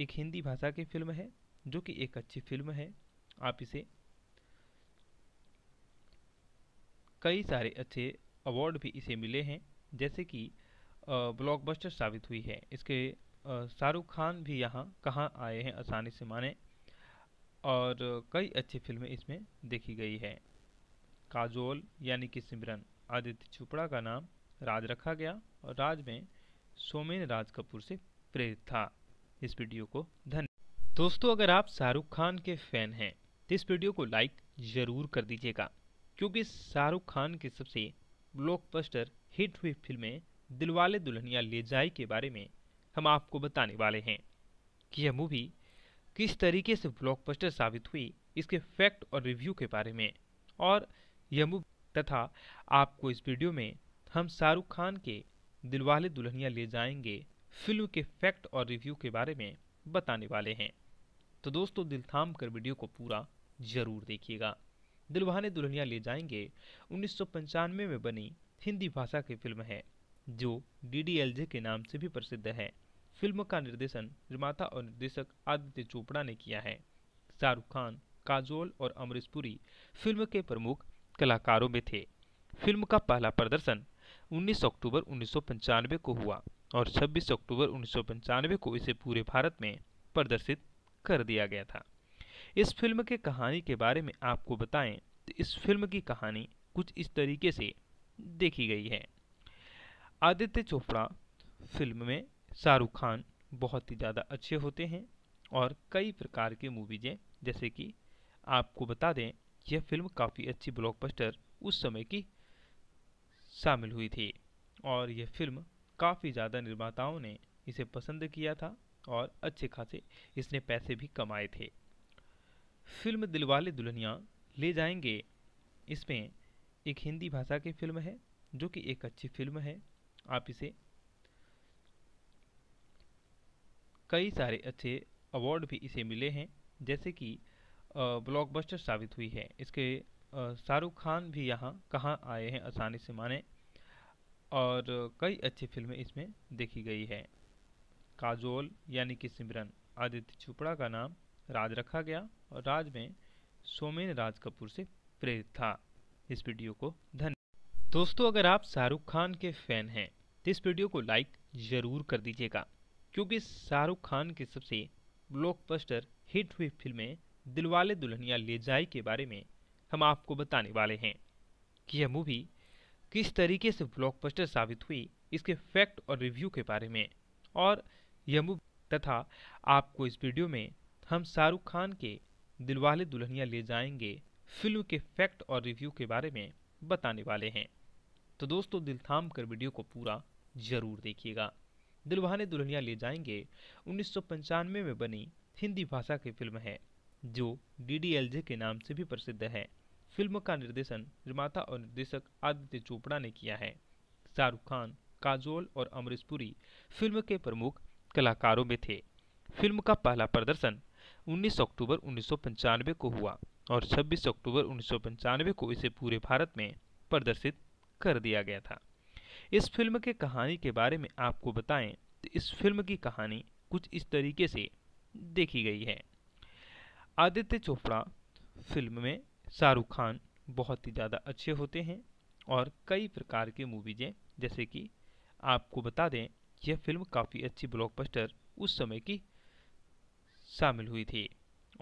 एक हिंदी भाषा की फिल्म है जो कि एक अच्छी फिल्म है आप इसे कई सारे अच्छे अवार्ड भी इसे मिले हैं जैसे कि ब्लॉकबस्टर साबित हुई है इसके शाहरुख खान भी यहाँ कहाँ आए हैं आसानी से माने और कई अच्छी फिल्में इसमें देखी गई है काजोल यानी कि सिमरन आदित्य चोपड़ा का नाम राज रखा गया और राज में सोमेन राज कपूर से प्रेरित था इस वीडियो को धन्य दोस्तों अगर आप शाहरुख खान के फैन हैं तो इस वीडियो को लाइक ज़रूर कर दीजिएगा क्योंकि शाहरुख खान के सबसे ब्लॉकबस्टर हिट हुई फिल्में दिलवाले दुल्हनिया ले जाए के बारे में हम आपको बताने वाले हैं कि यह मूवी किस तरीके से ब्लॉकबस्टर साबित हुई इसके फैक्ट और रिव्यू के बारे में और यह मूवी तथा आपको इस वीडियो में हम शाहरुख खान के दिलवाले दुल्हनिया ले जाएंगे फिल्म के फैक्ट और रिव्यू के बारे में बताने वाले हैं तो दोस्तों दिल थाम कर वीडियो को पूरा ज़रूर देखिएगा दिलवाने दुल्हनिया ले जाएंगे उन्नीस में बनी हिंदी भाषा की फिल्म है जो डी के नाम से भी प्रसिद्ध है फिल्म का निर्देशन निर्माता और निर्देशक आदित्य चोपड़ा ने किया है शाहरुख खान काजोल और अमरीश पुरी फिल्म के प्रमुख कलाकारों में थे फिल्म का पहला प्रदर्शन 19 अक्टूबर उन्नीस को हुआ और 26 अक्टूबर उन्नीस को इसे पूरे भारत में प्रदर्शित कर दिया गया था इस फिल्म के कहानी के बारे में आपको बताएं तो इस फिल्म की कहानी कुछ इस तरीके से देखी गई है आदित्य चोपड़ा फिल्म में शाहरुख खान बहुत ही ज़्यादा अच्छे होते हैं और कई प्रकार के मूवीज़ें जैसे कि आपको बता दें यह फिल्म काफ़ी अच्छी ब्लॉकबस्टर उस समय की शामिल हुई थी और यह फिल्म काफ़ी ज़्यादा निर्माताओं ने इसे पसंद किया था और अच्छे खासे इसने पैसे भी कमाए थे फिल्म दिलवाले दुल्हनिया ले जाएंगे इसमें एक हिंदी भाषा की फिल्म है जो कि एक अच्छी फिल्म है आप इसे कई सारे अच्छे अवार्ड भी इसे मिले हैं जैसे कि ब्लॉकबस्टर साबित हुई है इसके शाहरुख खान भी यहाँ कहाँ आए हैं आसानी से माने और कई अच्छी फिल्में इसमें देखी गई है काजोल यानी कि सिमरन आदित्य चोपड़ा का नाम राज रखा गया और राज में सोमेन राज कपूर से प्रेरित था इस वीडियो को धन्य दोस्तों अगर आप शाहरुख खान के फैन हैं तो इस वीडियो को लाइक ज़रूर कर दीजिएगा क्योंकि शाहरुख खान की सबसे ब्लॉकबस्टर हिट हुई फिल्में दिलवाले दुल्हनिया ले जाए के बारे में हम आपको बताने वाले हैं कि यह मूवी किस तरीके से ब्लॉकबस्टर साबित हुई इसके फैक्ट और रिव्यू के बारे में और यह मूवी तथा आपको इस वीडियो में हम शाहरुख खान के दिलवाले दुल्हनिया ले जाएंगे फिल्म के फैक्ट और रिव्यू के बारे में बताने वाले हैं तो दोस्तों दिल थाम कर वीडियो को पूरा जरूर देखिएगा दिलवाने दुल्हनिया ले जाएंगे उन्नीस में बनी हिंदी भाषा की फिल्म है जो डी के नाम से भी प्रसिद्ध है फिल्म का निर्देशन निर्माता और निर्देशक आदित्य चोपड़ा ने किया है शाहरुख खान काजोल और अमरीश पुरी फिल्म के प्रमुख कलाकारों में थे फिल्म का पहला प्रदर्शन 19 अक्टूबर उन्नीस को हुआ और 26 अक्टूबर उन्नीस को इसे पूरे भारत में प्रदर्शित कर दिया गया था इस फिल्म के कहानी के बारे में आपको बताएं तो इस फिल्म की कहानी कुछ इस तरीके से देखी गई है आदित्य चोपड़ा फिल्म में शाहरुख खान बहुत ही ज़्यादा अच्छे होते हैं और कई प्रकार के मूवीज़ें जैसे कि आपको बता दें यह फिल्म काफ़ी अच्छी ब्लॉकबस्टर उस समय की शामिल हुई थी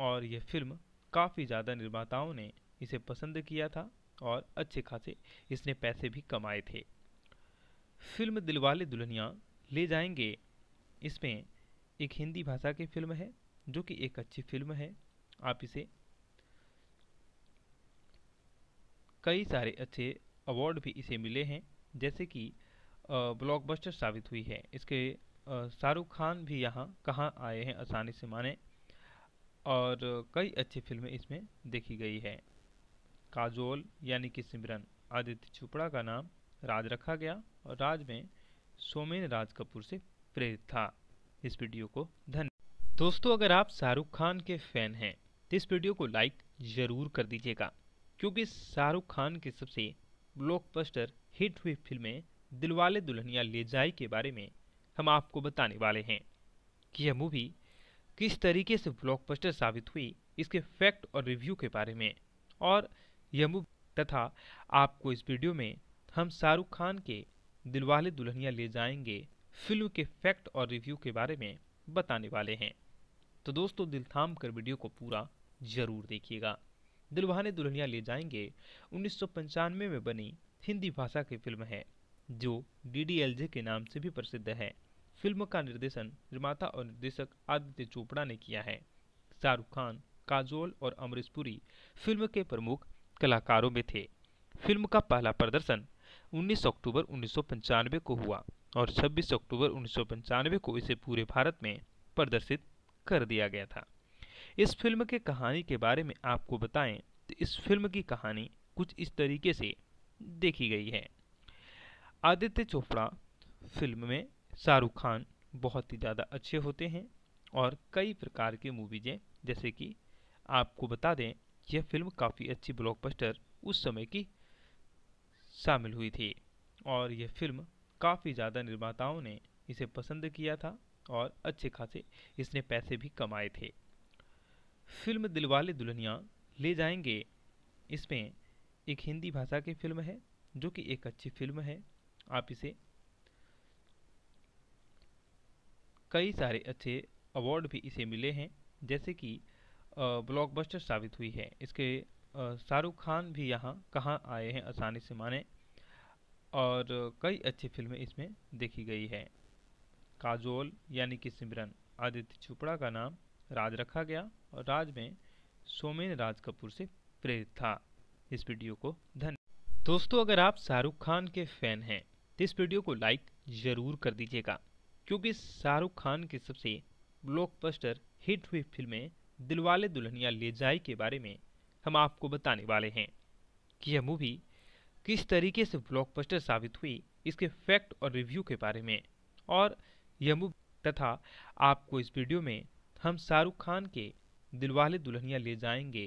और यह फिल्म काफ़ी ज़्यादा निर्माताओं ने इसे पसंद किया था और अच्छे खासे इसने पैसे भी कमाए थे फिल्म दिलवाले दुल्हनिया ले जाएंगे इसमें एक हिंदी भाषा की फिल्म है जो कि एक अच्छी फिल्म है आप इसे कई सारे अच्छे अवार्ड भी इसे मिले हैं जैसे कि ब्लॉकबस्टर साबित हुई है इसके शाहरुख खान भी यहाँ कहाँ आए हैं आसानी से माने और कई अच्छी फिल्में इसमें देखी गई है काजोल यानी कि सिमरन आदित्य चोपड़ा का नाम राज रखा गया और राज में सोमेन राज कपूर से प्रेरित था इस वीडियो को धन्यवाद दोस्तों अगर आप शाहरुख खान के फैन हैं तो इस वीडियो को लाइक ज़रूर कर दीजिएगा क्योंकि शाहरुख खान की सबसे ब्लॉकबस्टर हिट हुई फिल्में दिलवाले दुल्हनिया ले जाए के बारे में हम आपको बताने वाले हैं कि यह मूवी किस तरीके से ब्लॉकबस्टर साबित हुई इसके फैक्ट और रिव्यू के बारे में और यह मूवी तथा आपको इस वीडियो में हम शाहरुख खान के दिलवाले दुल्हनिया ले जाएंगे फिल्म के फैक्ट और रिव्यू के बारे में बताने वाले हैं तो दोस्तों दिल थाम कर वीडियो को पूरा ज़रूर देखिएगा दिलवाने दुल्हनिया ले जाएंगे उन्नीस में बनी हिंदी भाषा की फिल्म है जो डी के नाम से भी प्रसिद्ध है फिल्म का निर्देशन निर्माता और निर्देशक आदित्य चोपड़ा ने किया है शाहरुख खान काजोल और अमरीश पुरी फिल्म के प्रमुख कलाकारों में थे फिल्म का पहला प्रदर्शन 19 अक्टूबर उन्नीस को हुआ और 26 अक्टूबर उन्नीस को इसे पूरे भारत में प्रदर्शित कर दिया गया था इस फिल्म के कहानी के बारे में आपको बताएं तो इस फिल्म की कहानी कुछ इस तरीके से देखी गई है आदित्य चोपड़ा फिल्म में शाहरुख खान बहुत ही ज़्यादा अच्छे होते हैं और कई प्रकार के मूवीज़ें जैसे कि आपको बता दें यह फिल्म काफ़ी अच्छी ब्लॉकबस्टर उस समय की शामिल हुई थी और यह फिल्म काफ़ी ज़्यादा निर्माताओं ने इसे पसंद किया था और अच्छे खासे इसने पैसे भी कमाए थे फिल्म दिलवाले दुल्हनिया ले जाएंगे इसमें एक हिंदी भाषा की फिल्म है जो कि एक अच्छी फिल्म है आप इसे कई सारे अच्छे अवार्ड भी इसे मिले हैं जैसे कि ब्लॉकबस्टर साबित हुई है इसके शाहरुख खान भी यहाँ कहाँ आए हैं आसानी से माने और कई अच्छी फिल्में इसमें देखी गई है काजोल यानी कि सिमरन आदित्य चोपड़ा का नाम राज रखा गया और राज में सोमेन राज कपूर से प्रेरित था इस वीडियो को धन दोस्तों अगर आप शाहरुख खान के फैन हैं तो इस वीडियो को लाइक ज़रूर कर दीजिएगा क्योंकि शाहरुख खान की सबसे ब्लॉकबस्टर हिट हुई फिल्में दिलवाले दुल्हनिया ले जाए के बारे में हम आपको बताने वाले हैं कि यह मूवी किस तरीके से ब्लॉकबस्टर साबित हुई इसके फैक्ट और रिव्यू के बारे में और यह मूवी तथा आपको इस वीडियो में हम शाहरुख खान के दिलवाले दुल्हनिया ले जाएंगे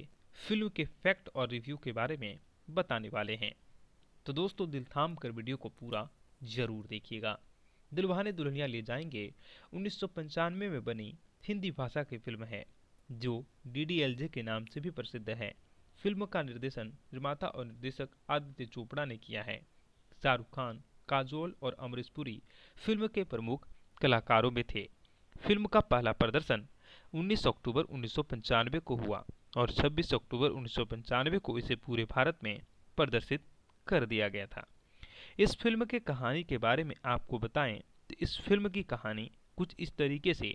फिल्म के फैक्ट और रिव्यू के बारे में बताने वाले हैं तो दोस्तों दिल थाम कर वीडियो को पूरा जरूर देखिएगा दिलवाने दुल्हनिया ले जाएंगे उन्नीस में बनी हिंदी भाषा की फिल्म है जो डी के नाम से भी प्रसिद्ध है फिल्म का निर्देशन निर्माता और निर्देशक आदित्य चोपड़ा ने किया है शाहरुख खान काजोल और अमरीश पुरी फिल्म के प्रमुख कलाकारों में थे फिल्म का पहला प्रदर्शन 19 अक्टूबर उन्नीस को हुआ और 26 अक्टूबर उन्नीस को इसे पूरे भारत में प्रदर्शित कर दिया गया था इस फिल्म के कहानी के बारे में आपको बताएं तो इस फिल्म की कहानी कुछ इस तरीके से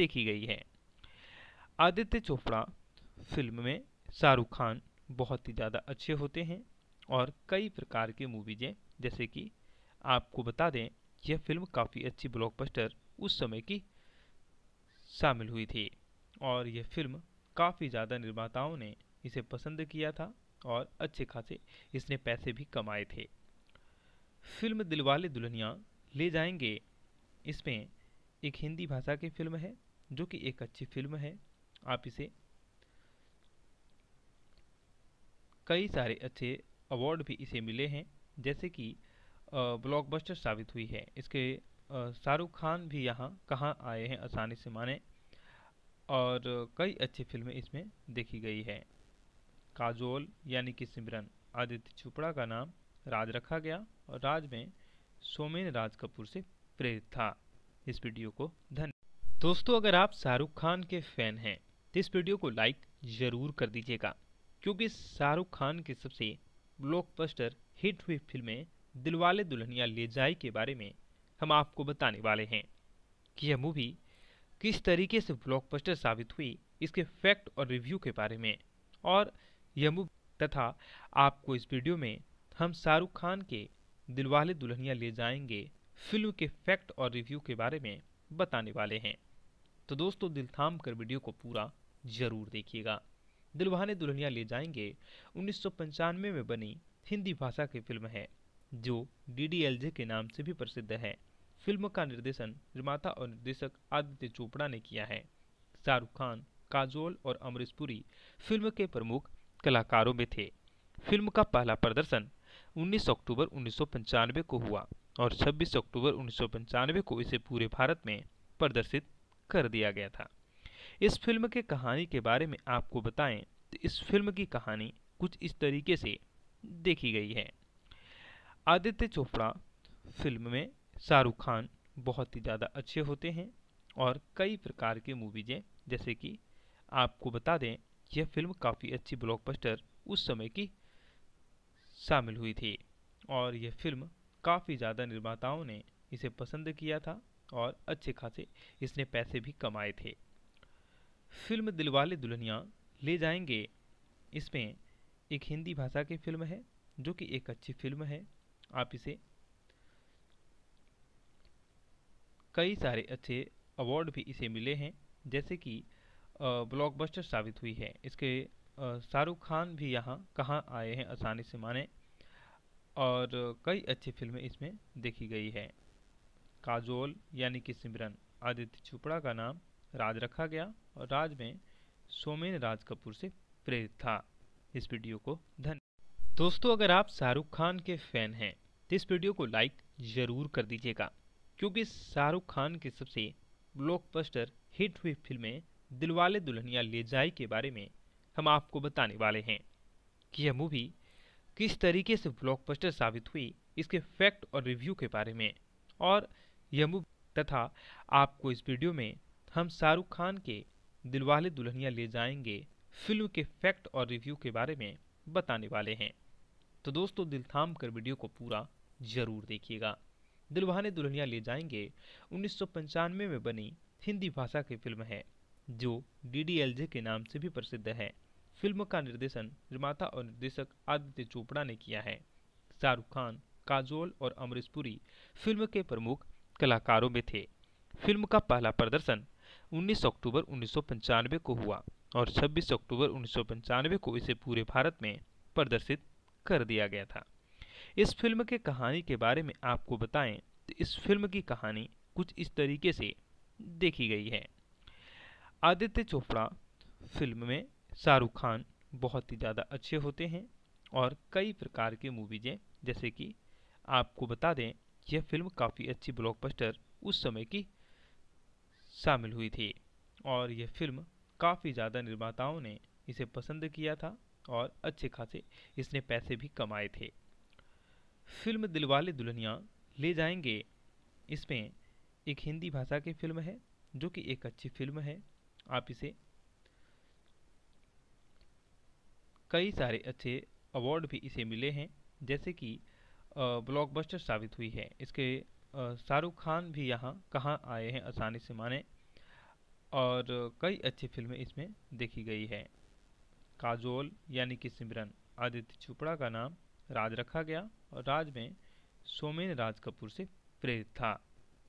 देखी गई है आदित्य चोपड़ा फिल्म में शाहरुख खान बहुत ही ज़्यादा अच्छे होते हैं और कई प्रकार के मूवीज़ें जैसे कि आपको बता दें यह फिल्म काफ़ी अच्छी ब्लॉकबस्टर उस समय की शामिल हुई थी और यह फिल्म काफ़ी ज़्यादा निर्माताओं ने इसे पसंद किया था और अच्छे खासे इसने पैसे भी कमाए थे फिल्म दिलवाले दुल्हनिया ले जाएंगे इसमें एक हिंदी भाषा की फिल्म है जो कि एक अच्छी फिल्म है आप इसे कई सारे अच्छे अवार्ड भी इसे मिले हैं जैसे कि ब्लॉकबस्टर साबित हुई है इसके शाहरुख खान भी यहाँ कहाँ आए हैं आसानी से माने और कई अच्छी फिल्में इसमें देखी गई है काजोल यानी कि सिमरन आदित्य चोपड़ा का नाम राज रखा गया और राज में सोमेन राज कपूर से प्रेरित था इस वीडियो को धन्य दोस्तों अगर आप शाहरुख खान के फैन हैं तो इस वीडियो को लाइक ज़रूर कर दीजिएगा क्योंकि शाहरुख खान की सबसे ब्लॉकबस्टर हिट हुई फिल्में दिलवाले दुल्हनिया ले जाए के बारे में हम आपको बताने वाले हैं कि यह मूवी किस तरीके से ब्लॉकबस्टर साबित हुई इसके फैक्ट और रिव्यू के बारे में और यह मूवी तथा आपको इस वीडियो में हम शाहरुख खान के दिलवाले दुल्हनिया ले जाएंगे फिल्म के फैक्ट और रिव्यू के बारे में बताने वाले हैं तो दोस्तों दिल थाम कर वीडियो को पूरा जरूर देखिएगा दिलवाने दुल्हनिया ले जाएंगे उन्नीस में बनी हिंदी भाषा की फिल्म है जो डी के नाम से भी प्रसिद्ध है फिल्म का निर्देशन निर्माता और निर्देशक आदित्य चोपड़ा ने किया है शाहरुख खान काजोल और अमरीश पुरी फिल्म के प्रमुख कलाकारों में थे फिल्म का पहला प्रदर्शन 19 अक्टूबर उन्नीस को हुआ और 26 अक्टूबर उन्नीस को इसे पूरे भारत में प्रदर्शित कर दिया गया था इस फिल्म के कहानी के बारे में आपको बताएं तो इस फिल्म की कहानी कुछ इस तरीके से देखी गई है आदित्य चोपड़ा फिल्म में शाहरुख खान बहुत ही ज़्यादा अच्छे होते हैं और कई प्रकार के मूवीज़ें जैसे कि आपको बता दें यह फिल्म काफ़ी अच्छी ब्लॉकबस्टर उस समय की शामिल हुई थी और यह फिल्म काफ़ी ज़्यादा निर्माताओं ने इसे पसंद किया था और अच्छे खासे इसने पैसे भी कमाए थे फिल्म दिलवाले दुल्हनिया ले जाएंगे इसमें एक हिंदी भाषा की फिल्म है जो कि एक अच्छी फिल्म है आप इसे कई सारे अच्छे अवार्ड भी इसे मिले हैं जैसे कि ब्लॉकबस्टर साबित हुई है इसके शाहरुख खान भी यहाँ कहाँ आए हैं आसानी से माने और कई अच्छी फिल्में इसमें देखी गई है काजोल यानी कि सिमरन आदित्य चोपड़ा का नाम राज रखा गया और राज में सोमेन राज कपूर से प्रेरित था इस वीडियो को धन्यवाद दोस्तों अगर आप शाहरुख खान के फैन हैं तो इस वीडियो को लाइक ज़रूर कर दीजिएगा क्योंकि शाहरुख खान की सबसे ब्लॉकबस्टर हिट हुई फिल्में दिलवाले दुल्हनिया ले जाए के बारे में हम आपको बताने वाले हैं कि यह मूवी किस तरीके से ब्लॉकबस्टर साबित हुई इसके फैक्ट और रिव्यू के बारे में और यह मूवी तथा आपको इस वीडियो में हम शाहरुख खान के दिलवाले दुल्हनिया ले जाएंगे फिल्म के फैक्ट और रिव्यू के बारे में बताने वाले हैं तो दोस्तों दिल थाम कर वीडियो को पूरा जरूर देखिएगा दुल्हाने दुल्हनिया ले जाएंगे उन्नीस में बनी हिंदी भाषा की फिल्म है जो डी के नाम से भी प्रसिद्ध है फिल्म का निर्देशन निर्माता और निर्देशक आदित्य चोपड़ा ने किया है शाहरुख खान काजोल और अमरीश पुरी फिल्म के प्रमुख कलाकारों में थे फिल्म का पहला प्रदर्शन 19 अक्टूबर उन्नीस को हुआ और 26 अक्टूबर उन्नीस को इसे पूरे भारत में प्रदर्शित कर दिया गया था इस फिल्म के कहानी के बारे में आपको बताएं तो इस फिल्म की कहानी कुछ इस तरीके से देखी गई है आदित्य चोपड़ा फिल्म में शाहरुख खान बहुत ही ज़्यादा अच्छे होते हैं और कई प्रकार के मूवीज़ें जैसे कि आपको बता दें यह फिल्म काफ़ी अच्छी ब्लॉकबस्टर उस समय की शामिल हुई थी और यह फिल्म काफ़ी ज़्यादा निर्माताओं ने इसे पसंद किया था और अच्छे खासे इसने पैसे भी कमाए थे फिल्म दिलवाले दुल्हनिया ले जाएंगे इसमें एक हिंदी भाषा की फिल्म है जो कि एक अच्छी फिल्म है आप इसे कई सारे अच्छे अवार्ड भी इसे मिले हैं जैसे कि ब्लॉकबस्टर साबित हुई है इसके शाहरुख खान भी यहाँ कहाँ आए हैं आसानी से माने और कई अच्छी फिल्में इसमें देखी गई है काजोल यानी कि सिमरन आदित्य चोपड़ा का नाम राज रखा गया राज में सोमेन राज कपूर से प्रेरित था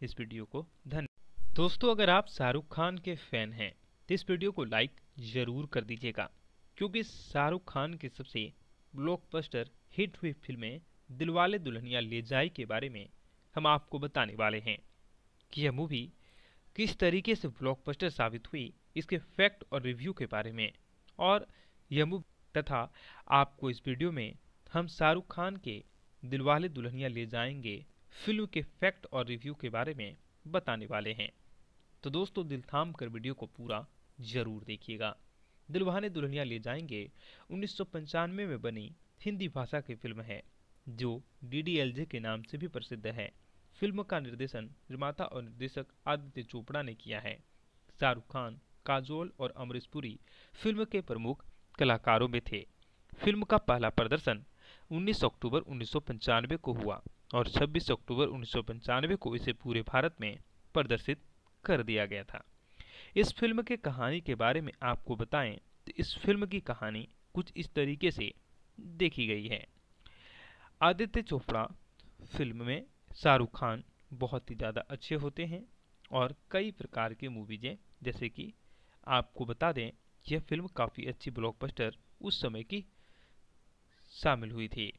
इस वीडियो को धन्यवाद दोस्तों अगर आप शाहरुख खान के फैन हैं तो इस वीडियो को लाइक ज़रूर कर दीजिएगा क्योंकि शाहरुख खान की सबसे ब्लॉकबस्टर हिट हुई फिल्में दिलवाले दुल्हनिया ले जाए के बारे में हम आपको बताने वाले हैं कि यह मूवी किस तरीके से ब्लॉकबस्टर साबित हुई इसके फैक्ट और रिव्यू के बारे में और यह मूवी तथा आपको इस वीडियो में हम शाहरुख खान के दिलवाले दुल्हनिया ले जाएंगे फिल्म के फैक्ट और रिव्यू के बारे में बताने वाले हैं तो दोस्तों दिल थाम कर वीडियो को पूरा जरूर देखिएगा दिलवाने दुल्हनिया ले जाएंगे उन्नीस में बनी हिंदी भाषा की फिल्म है जो डी के नाम से भी प्रसिद्ध है फिल्म का निर्देशन निर्माता और निर्देशक आदित्य चोपड़ा ने किया है शाहरुख खान काजोल और अमरीश पुरी फिल्म के प्रमुख कलाकारों में थे फिल्म का पहला प्रदर्शन 19 अक्टूबर उन्नीस को हुआ और 26 अक्टूबर उन्नीस को इसे पूरे भारत में प्रदर्शित कर दिया गया था इस फिल्म के कहानी के बारे में आपको बताएं तो इस फिल्म की कहानी कुछ इस तरीके से देखी गई है आदित्य चोपड़ा फिल्म में शाहरुख खान बहुत ही ज़्यादा अच्छे होते हैं और कई प्रकार के मूवीज़ें जैसे कि आपको बता दें यह फिल्म काफ़ी अच्छी ब्लॉकबस्टर उस समय की शामिल हुई थी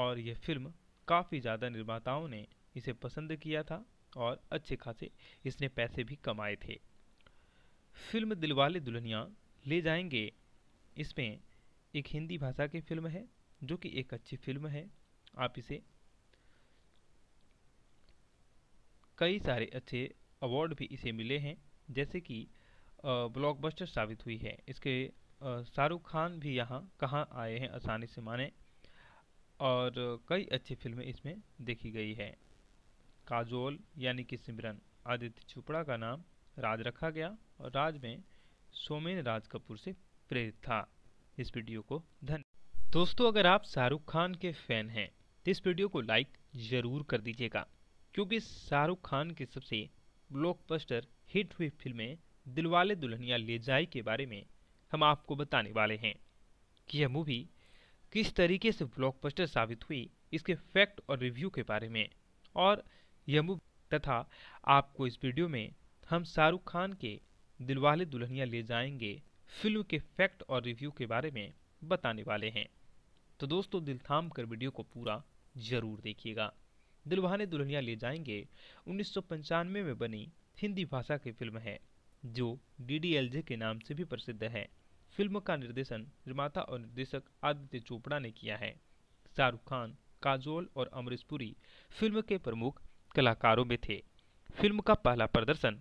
और यह फिल्म काफ़ी ज़्यादा निर्माताओं ने इसे पसंद किया था और अच्छे खासे इसने पैसे भी कमाए थे फिल्म दिलवाले दुल्हनिया ले जाएंगे इसमें एक हिंदी भाषा की फिल्म है जो कि एक अच्छी फिल्म है आप इसे कई सारे अच्छे अवार्ड भी इसे मिले हैं जैसे कि ब्लॉकबस्टर साबित हुई है इसके शाहरुख खान भी यहाँ कहाँ आए हैं आसानी से माने और कई अच्छी फिल्में इसमें देखी गई है काजोल यानी कि सिमरन आदित्य चोपड़ा का नाम राज रखा गया और राज में सोमेन राज कपूर से प्रेरित था इस वीडियो को धन दोस्तों अगर आप शाहरुख खान के फैन हैं तो इस वीडियो को लाइक ज़रूर कर दीजिएगा क्योंकि शाहरुख खान की सबसे ब्लॉकबस्टर हिट हुई फिल्में दिलवाले दुल्हनिया ले जाए के बारे में हम आपको बताने वाले हैं कि यह मूवी किस तरीके से ब्लॉकबस्टर साबित हुई इसके फैक्ट और रिव्यू के बारे में और यह मूवी तथा आपको इस वीडियो में हम शाहरुख खान के दिलवाले दुल्हनिया ले जाएंगे फिल्म के फैक्ट और रिव्यू के बारे में बताने वाले हैं तो दोस्तों दिल थाम कर वीडियो को पूरा जरूर देखिएगा दिलवाने दुल्हनिया ले जाएंगे उन्नीस में बनी हिंदी भाषा की फिल्म है जो डी के नाम से भी प्रसिद्ध है फिल्म का निर्देशन निर्माता और निर्देशक आदित्य चोपड़ा ने किया है शाहरुख खान काजोल और अमरीश पुरी फिल्म के प्रमुख कलाकारों में थे फिल्म का पहला प्रदर्शन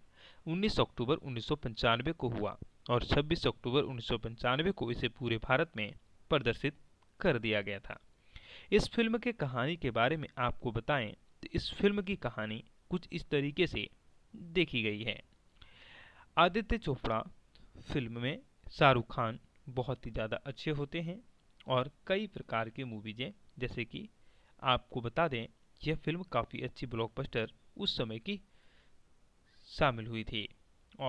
19 अक्टूबर उन्नीस को हुआ और 26 अक्टूबर उन्नीस को इसे पूरे भारत में प्रदर्शित कर दिया गया था इस फिल्म के कहानी के बारे में आपको बताएं तो इस फिल्म की कहानी कुछ इस तरीके से देखी गई है आदित्य चोपड़ा फिल्म में शाहरुख खान बहुत ही ज़्यादा अच्छे होते हैं और कई प्रकार के मूवीज़ें जैसे कि आपको बता दें यह फिल्म काफ़ी अच्छी ब्लॉकबस्टर उस समय की शामिल हुई थी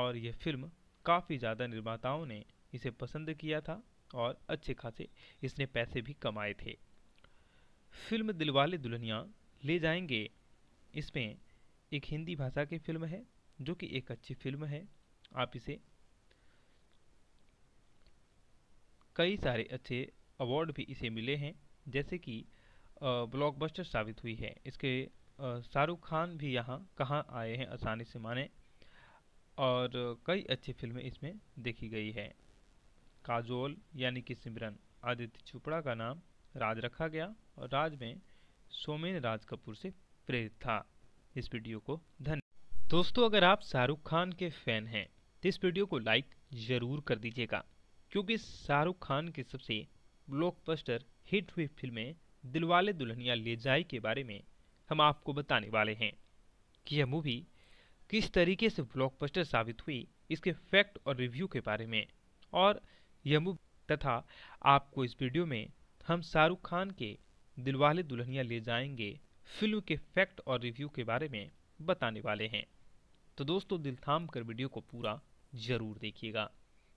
और यह फिल्म काफ़ी ज़्यादा निर्माताओं ने इसे पसंद किया था और अच्छे खासे इसने पैसे भी कमाए थे फिल्म दिलवाले दुल्हनिया ले जाएंगे इसमें एक हिंदी भाषा की फिल्म है जो कि एक अच्छी फिल्म है आप इसे कई सारे अच्छे अवार्ड भी इसे मिले हैं जैसे कि ब्लॉकबस्टर साबित हुई है इसके शाहरुख खान भी यहाँ कहाँ आए हैं आसानी से माने और कई अच्छी फिल्में इसमें देखी गई है काजोल यानी कि सिमरन आदित्य चोपड़ा का नाम राज रखा गया और राज में सोमेन राज कपूर से प्रेरित था इस वीडियो को धन्य दोस्तों अगर आप शाहरुख खान के फैन हैं तो इस वीडियो को लाइक ज़रूर कर दीजिएगा क्योंकि शाहरुख खान की सबसे ब्लॉकबस्टर हिट हुई फिल्में दिलवाले दुल्हनिया ले जाए के बारे में हम आपको बताने वाले हैं कि यह मूवी किस तरीके से ब्लॉकबस्टर साबित हुई इसके फैक्ट और रिव्यू के बारे में और यह मूवी तथा आपको इस वीडियो में हम शाहरुख खान के दिलवाले दुल्हनिया ले जाएंगे फिल्म के फैक्ट और रिव्यू के बारे में बताने वाले हैं तो दोस्तों दिल थाम कर वीडियो को पूरा जरूर देखिएगा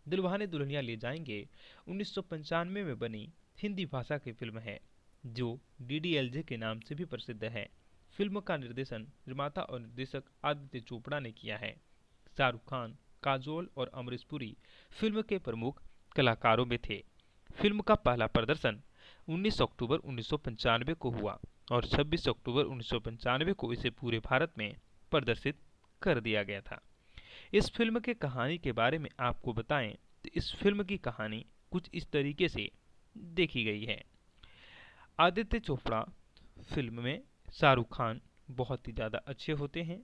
दुल्हाने दुल्हनिया ले जाएंगे उन्नीस में बनी हिंदी भाषा की फिल्म है जो डी के नाम से भी प्रसिद्ध है फिल्म का निर्देशन निर्माता और निर्देशक आदित्य चोपड़ा ने किया है शाहरुख खान काजोल और अमरीश पुरी फिल्म के प्रमुख कलाकारों में थे फिल्म का पहला प्रदर्शन 19 अक्टूबर उन्नीस को हुआ और 26 अक्टूबर उन्नीस को इसे पूरे भारत में प्रदर्शित कर दिया गया था इस फिल्म के कहानी के बारे में आपको बताएं तो इस फिल्म की कहानी कुछ इस तरीके से देखी गई है आदित्य चोपड़ा फिल्म में शाहरुख खान बहुत ही ज़्यादा अच्छे होते हैं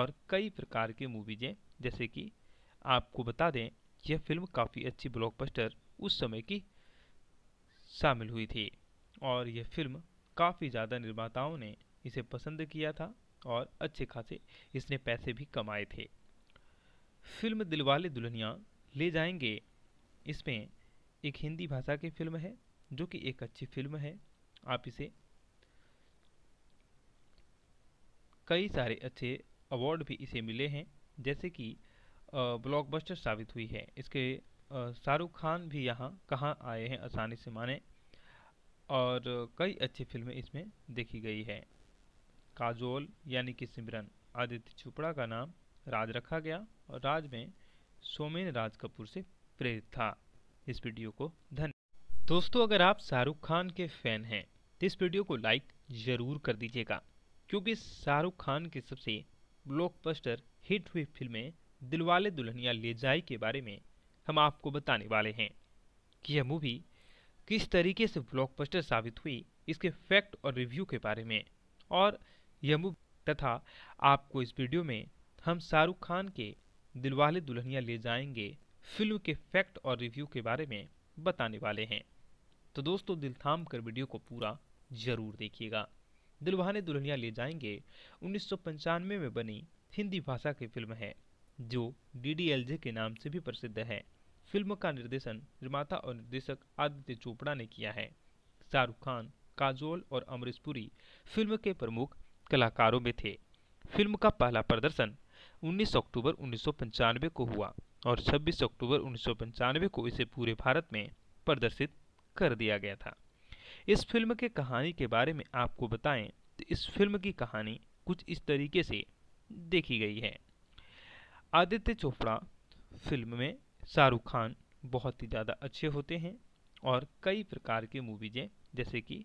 और कई प्रकार के मूवीज़ें जैसे कि आपको बता दें यह फिल्म काफ़ी अच्छी ब्लॉकबस्टर उस समय की शामिल हुई थी और यह फिल्म काफ़ी ज़्यादा निर्माताओं ने इसे पसंद किया था और अच्छे खासे इसने पैसे भी कमाए थे फिल्म दिलवाले दुल्हनिया ले जाएंगे इसमें एक हिंदी भाषा की फिल्म है जो कि एक अच्छी फिल्म है आप इसे कई सारे अच्छे अवार्ड भी इसे मिले हैं जैसे कि ब्लॉकबस्टर साबित हुई है इसके शाहरुख खान भी यहाँ कहाँ आए हैं आसानी से माने और कई अच्छी फिल्में इसमें देखी गई है काजोल यानी कि सिमरन आदित्य चोपड़ा का नाम राज रखा गया और राज में सोमेन राज कपूर से प्रेरित था इस वीडियो को धन दोस्तों अगर आप शाहरुख खान के फैन हैं तो इस वीडियो को लाइक ज़रूर कर दीजिएगा क्योंकि शाहरुख खान की सबसे ब्लॉकबस्टर हिट हुई फिल्में दिलवाले दुल्हनिया ले जाए के बारे में हम आपको बताने वाले हैं कि यह मूवी किस तरीके से ब्लॉकबस्टर साबित हुई इसके फैक्ट और रिव्यू के बारे में और यह मूवी तथा आपको इस वीडियो में हम शाहरुख खान के दिलवाले दुल्हनिया ले जाएंगे फिल्म के फैक्ट और रिव्यू के बारे में बताने वाले हैं तो दोस्तों दिल थाम कर वीडियो को पूरा जरूर देखिएगा दिलवाने दुल्हनिया ले जाएंगे उन्नीस में बनी हिंदी भाषा की फिल्म है जो डी के नाम से भी प्रसिद्ध है फिल्म का निर्देशन निर्माता और निर्देशक आदित्य चोपड़ा ने किया है शाहरुख खान काजोल और अमरीश पुरी फिल्म के प्रमुख कलाकारों में थे फिल्म का पहला प्रदर्शन 19 अक्टूबर उन्नीस को हुआ और 26 अक्टूबर उन्नीस को इसे पूरे भारत में प्रदर्शित कर दिया गया था इस फिल्म के कहानी के बारे में आपको बताएं तो इस फिल्म की कहानी कुछ इस तरीके से देखी गई है आदित्य चोपड़ा फिल्म में शाहरुख खान बहुत ही ज़्यादा अच्छे होते हैं और कई प्रकार के मूवीज़ें जैसे कि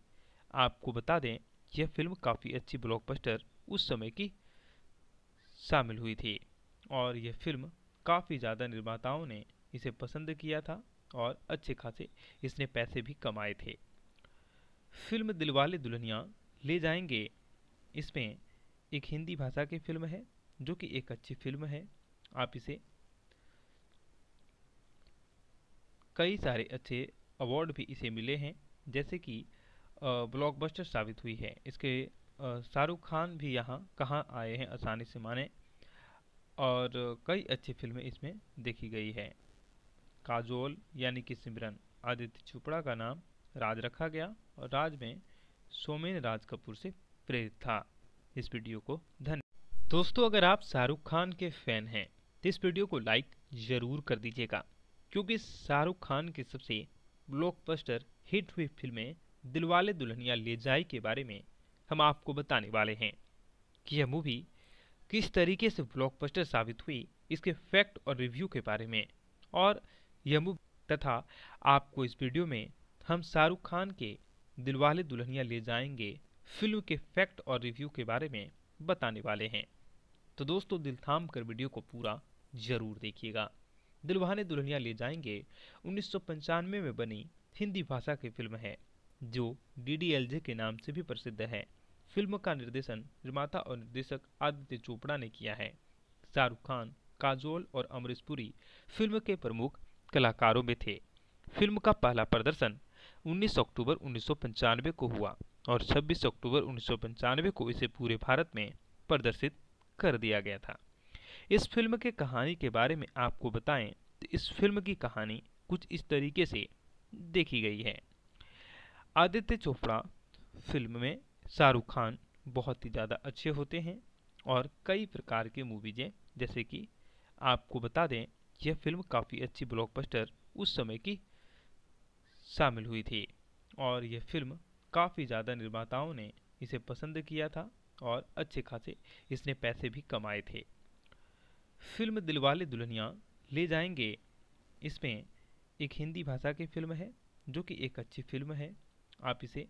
आपको बता दें यह फिल्म काफ़ी अच्छी ब्लॉकबस्टर उस समय की शामिल हुई थी और यह फिल्म काफ़ी ज़्यादा निर्माताओं ने इसे पसंद किया था और अच्छे खासे इसने पैसे भी कमाए थे फिल्म दिलवाले दुल्हनिया ले जाएंगे इसमें एक हिंदी भाषा की फिल्म है जो कि एक अच्छी फिल्म है आप इसे कई सारे अच्छे अवार्ड भी इसे मिले हैं जैसे कि ब्लॉकबस्टर साबित हुई है इसके शाहरुख खान भी यहाँ कहाँ आए हैं आसानी से माने और कई अच्छी फिल्में इसमें देखी गई है काजोल यानी कि सिमरन आदित्य चोपड़ा का नाम राज रखा गया और राज में सोमेन राज कपूर से प्रेरित था इस वीडियो को धन्य दोस्तों अगर आप शाहरुख खान के फैन हैं तो इस वीडियो को लाइक ज़रूर कर दीजिएगा क्योंकि शाहरुख खान की सबसे ब्लॉकबस्टर हिट हुई फिल्में दिलवाले दुल्हनिया ले जाए के बारे में हम आपको बताने वाले हैं कि यह मूवी किस तरीके से ब्लॉकबस्टर साबित हुई इसके फैक्ट और रिव्यू के बारे में और यह मूवी तथा आपको इस वीडियो में हम शाहरुख खान के दिलवाले दुल्हनिया ले जाएंगे फिल्म के फैक्ट और रिव्यू के बारे में बताने वाले हैं तो दोस्तों दिल थाम कर वीडियो को पूरा जरूर देखिएगा दिलवाने दुल्हनिया ले जाएंगे उन्नीस में बनी हिंदी भाषा की फिल्म है जो डी के नाम से भी प्रसिद्ध है फिल्म का निर्देशन निर्माता और निर्देशक आदित्य चोपड़ा ने किया है शाहरुख खान काजोल और अमरीश पुरी फिल्म के प्रमुख कलाकारों में थे फिल्म का पहला प्रदर्शन 19 अक्टूबर उन्नीस को हुआ और 26 अक्टूबर उन्नीस को इसे पूरे भारत में प्रदर्शित कर दिया गया था इस फिल्म के कहानी के बारे में आपको बताएं तो इस फिल्म की कहानी कुछ इस तरीके से देखी गई है आदित्य चोपड़ा फिल्म में शाहरुख खान बहुत ही ज़्यादा अच्छे होते हैं और कई प्रकार के मूवीज़ें जैसे कि आपको बता दें यह फिल्म काफ़ी अच्छी ब्लॉकबस्टर उस समय की शामिल हुई थी और यह फिल्म काफ़ी ज़्यादा निर्माताओं ने इसे पसंद किया था और अच्छे खासे इसने पैसे भी कमाए थे फिल्म दिलवाले दुल्हनिया ले जाएंगे इसमें एक हिंदी भाषा की फिल्म है जो कि एक अच्छी फिल्म है आप इसे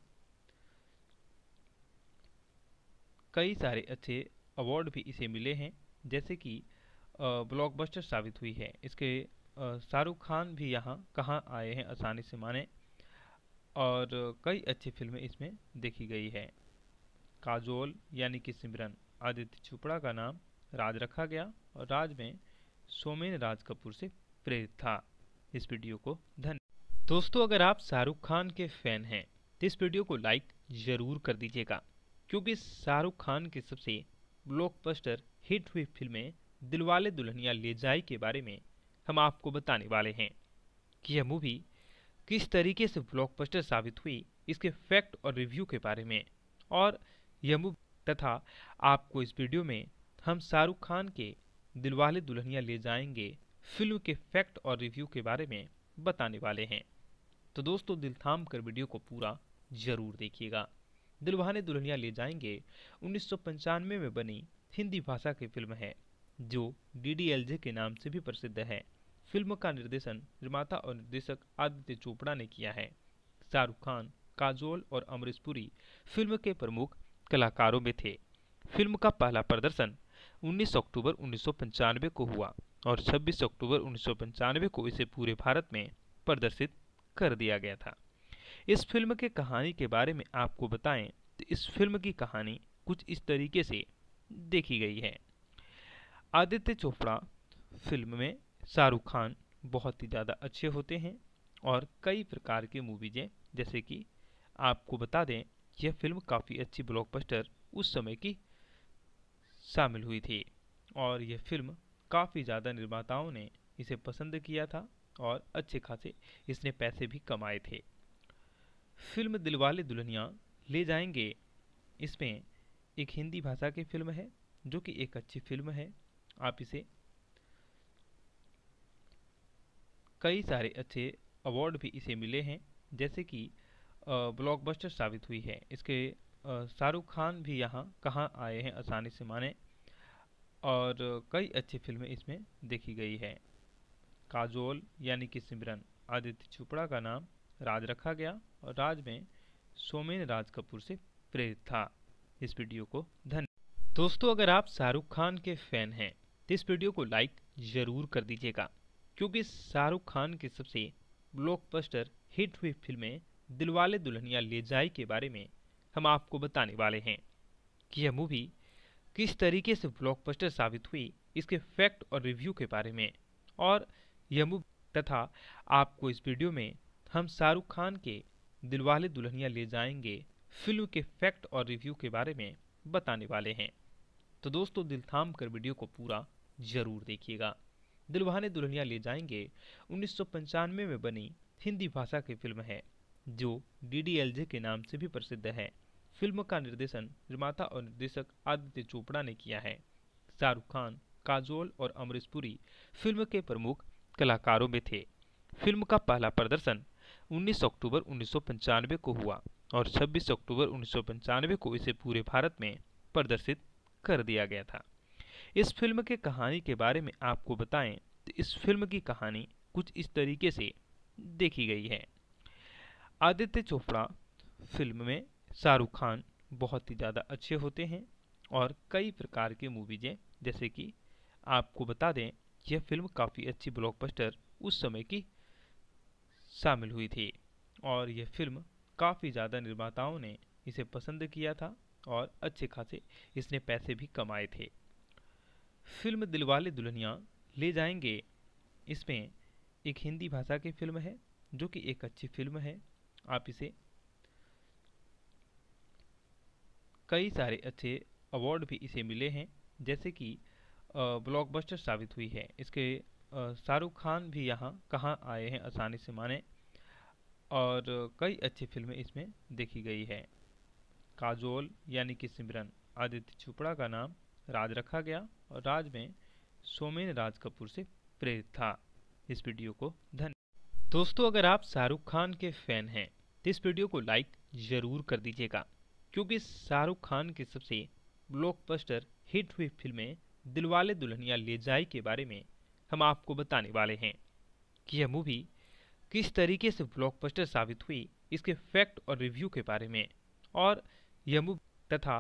कई सारे अच्छे अवार्ड भी इसे मिले हैं जैसे कि ब्लॉकबस्टर साबित हुई है इसके शाहरुख खान भी यहाँ कहाँ आए हैं आसानी से माने और कई अच्छी फिल्में इसमें देखी गई है काजोल यानी कि सिमरन आदित्य चोपड़ा का नाम राज रखा गया और राज में सोमेन राज कपूर से प्रेरित था इस वीडियो को धन्यवाद दोस्तों अगर आप शाहरुख खान के फैन हैं इस वीडियो को लाइक ज़रूर कर दीजिएगा क्योंकि शाहरुख खान की सबसे ब्लॉकबस्टर हिट हुई फिल्में दिलवाले दुल्हनिया ले जाए के बारे में हम आपको बताने वाले हैं कि यह मूवी किस तरीके से ब्लॉकबस्टर साबित हुई इसके फैक्ट और रिव्यू के बारे में और यह मूवी तथा आपको इस वीडियो में हम शाहरुख खान के दिलवाले दुल्हनिया ले जाएंगे फिल्म के फैक्ट और रिव्यू के बारे में बताने वाले हैं तो दोस्तों दिल थाम कर वीडियो को पूरा जरूर देखिएगा दिलवाने दुल्हनिया ले जाएंगे उन्नीस में बनी हिंदी भाषा की फिल्म है जो डी के नाम से भी प्रसिद्ध है फिल्म का निर्देशन निर्माता और निर्देशक आदित्य चोपड़ा ने किया है शाहरुख खान काजोल और अमरीश पुरी फिल्म के प्रमुख कलाकारों में थे फिल्म का पहला प्रदर्शन 19 अक्टूबर उन्नीस को हुआ और 26 अक्टूबर उन्नीस को इसे पूरे भारत में प्रदर्शित कर दिया गया था इस फिल्म के कहानी के बारे में आपको बताएं तो इस फिल्म की कहानी कुछ इस तरीके से देखी गई है आदित्य चोपड़ा फिल्म में शाहरुख खान बहुत ही ज़्यादा अच्छे होते हैं और कई प्रकार के मूवीज़ें जैसे कि आपको बता दें यह फिल्म काफ़ी अच्छी ब्लॉकबस्टर उस समय की शामिल हुई थी और यह फिल्म काफ़ी ज़्यादा निर्माताओं ने इसे पसंद किया था और अच्छे खासे इसने पैसे भी कमाए थे फिल्म दिलवाले दुल्हनिया ले जाएंगे इसमें एक हिंदी भाषा की फिल्म है जो कि एक अच्छी फिल्म है आप इसे कई सारे अच्छे अवार्ड भी इसे मिले हैं जैसे कि ब्लॉकबस्टर साबित हुई है इसके शाहरुख खान भी यहाँ कहाँ आए हैं आसानी से माने और कई अच्छी फिल्में इसमें देखी गई है काजोल यानी कि सिमरन आदित्य चोपड़ा का नाम राज रखा गया राज में सोमेन राज कपूर से प्रेरित था इस वीडियो को धन्यवाद दोस्तों अगर आप शाहरुख खान के फैन हैं तो इस वीडियो को लाइक ज़रूर कर दीजिएगा क्योंकि शाहरुख खान की सबसे ब्लॉकबस्टर हिट हुई फिल्में दिलवाले दुल्हनिया ले जाए के बारे में हम आपको बताने वाले हैं कि यह मूवी किस तरीके से ब्लॉकबस्टर साबित हुई इसके फैक्ट और रिव्यू के बारे में और यह मूवी तथा आपको इस वीडियो में हम शाहरुख खान के दिलवाले दुल्हनिया ले जाएंगे फिल्म के फैक्ट और रिव्यू के बारे में बताने वाले हैं तो दोस्तों दिल थाम कर वीडियो को पूरा जरूर देखिएगा दिलवाने दुल्हनिया ले जाएंगे उन्नीस में बनी हिंदी भाषा की फिल्म है जो डी के नाम से भी प्रसिद्ध है फिल्म का निर्देशन निर्माता और निर्देशक आदित्य चोपड़ा ने किया है शाहरुख खान काजोल और अमरीश पुरी फिल्म के प्रमुख कलाकारों में थे फिल्म का पहला प्रदर्शन 19 अक्टूबर उन्नीस को हुआ और 26 अक्टूबर उन्नीस को इसे पूरे भारत में प्रदर्शित कर दिया गया था इस फिल्म के कहानी के बारे में आपको बताएं तो इस फिल्म की कहानी कुछ इस तरीके से देखी गई है आदित्य चोपड़ा फिल्म में शाहरुख खान बहुत ही ज़्यादा अच्छे होते हैं और कई प्रकार के मूवीज़ें जैसे कि आपको बता दें यह फिल्म काफ़ी अच्छी ब्लॉकबस्टर उस समय की शामिल हुई थी और यह फिल्म काफ़ी ज़्यादा निर्माताओं ने इसे पसंद किया था और अच्छे खासे इसने पैसे भी कमाए थे फिल्म दिलवाले दुल्हनिया ले जाएंगे इसमें एक हिंदी भाषा की फिल्म है जो कि एक अच्छी फिल्म है आप इसे कई सारे अच्छे अवार्ड भी इसे मिले हैं जैसे कि ब्लॉकबस्टर साबित हुई है इसके शाहरुख खान भी यहाँ कहाँ आए हैं आसानी से माने और कई अच्छी फिल्में इसमें देखी गई है काजोल यानी कि सिमरन आदित्य चोपड़ा का नाम राज रखा गया और राज में सोमेन राज कपूर से प्रेरित था इस वीडियो को धन्यवाद दोस्तों अगर आप शाहरुख खान के फैन हैं तो इस वीडियो को लाइक ज़रूर कर दीजिएगा क्योंकि शाहरुख खान की सबसे ब्लॉकबस्टर हिट हुई फिल्में दिलवाले दुल्हनिया ले जाए के बारे में हम आपको बताने वाले हैं कि यह मूवी किस तरीके से ब्लॉकबस्टर साबित हुई इसके फैक्ट और रिव्यू के बारे में और यह मूवी तथा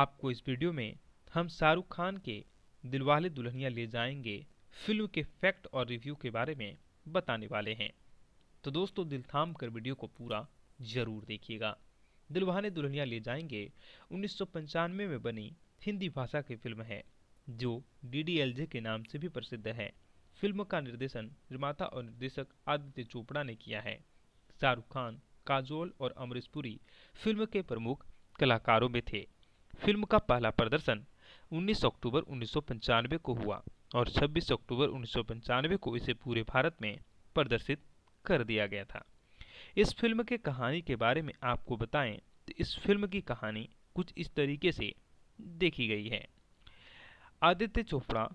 आपको इस वीडियो में हम शाहरुख खान के दिलवाले दुल्हनिया ले जाएंगे फिल्म के फैक्ट और रिव्यू के बारे में बताने वाले हैं तो दोस्तों दिल थाम कर वीडियो को पूरा जरूर देखिएगा दिलवाने दुल्हनिया ले जाएंगे उन्नीस में बनी हिंदी भाषा की फिल्म है जो डी के नाम से भी प्रसिद्ध है फिल्म का निर्देशन निर्माता और निर्देशक आदित्य चोपड़ा ने किया है शाहरुख खान काजोल और अमरीश पुरी फिल्म के प्रमुख कलाकारों में थे फिल्म का पहला प्रदर्शन 19 अक्टूबर उन्नीस को हुआ और 26 अक्टूबर उन्नीस को इसे पूरे भारत में प्रदर्शित कर दिया गया था इस फिल्म के कहानी के बारे में आपको बताएं तो इस फिल्म की कहानी कुछ इस तरीके से देखी गई है आदित्य चोपड़ा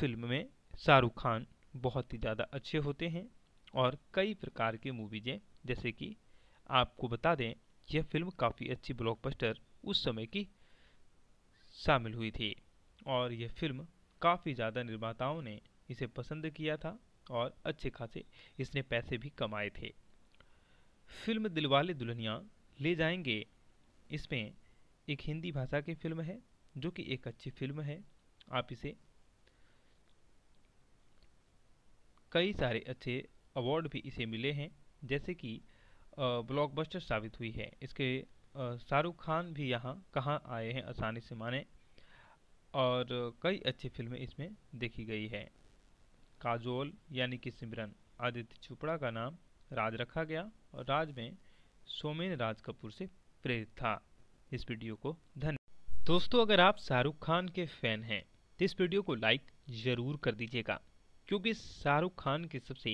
फिल्म में शाहरुख खान बहुत ही ज़्यादा अच्छे होते हैं और कई प्रकार के मूवीज़ें जैसे कि आपको बता दें यह फिल्म काफ़ी अच्छी ब्लॉकबस्टर उस समय की शामिल हुई थी और यह फिल्म काफ़ी ज़्यादा निर्माताओं ने इसे पसंद किया था और अच्छे खासे इसने पैसे भी कमाए थे फिल्म दिलवाले दुल्हनिया ले जाएंगे इसमें एक हिंदी भाषा की फिल्म है जो कि एक अच्छी फिल्म है आप इसे कई सारे अच्छे अवार्ड भी इसे मिले हैं जैसे कि ब्लॉकबस्टर साबित हुई है इसके शाहरुख खान भी यहाँ कहाँ आए हैं आसानी से माने और कई अच्छी फिल्में इसमें देखी गई है काजोल यानी कि सिमरन आदित्य चोपड़ा का नाम राज रखा गया और राज में सोमेन राज कपूर से प्रेरित था इस वीडियो को धन्यवाद दोस्तों अगर आप शाहरुख खान के फैन हैं तो इस वीडियो को लाइक ज़रूर कर दीजिएगा क्योंकि शाहरुख खान की सबसे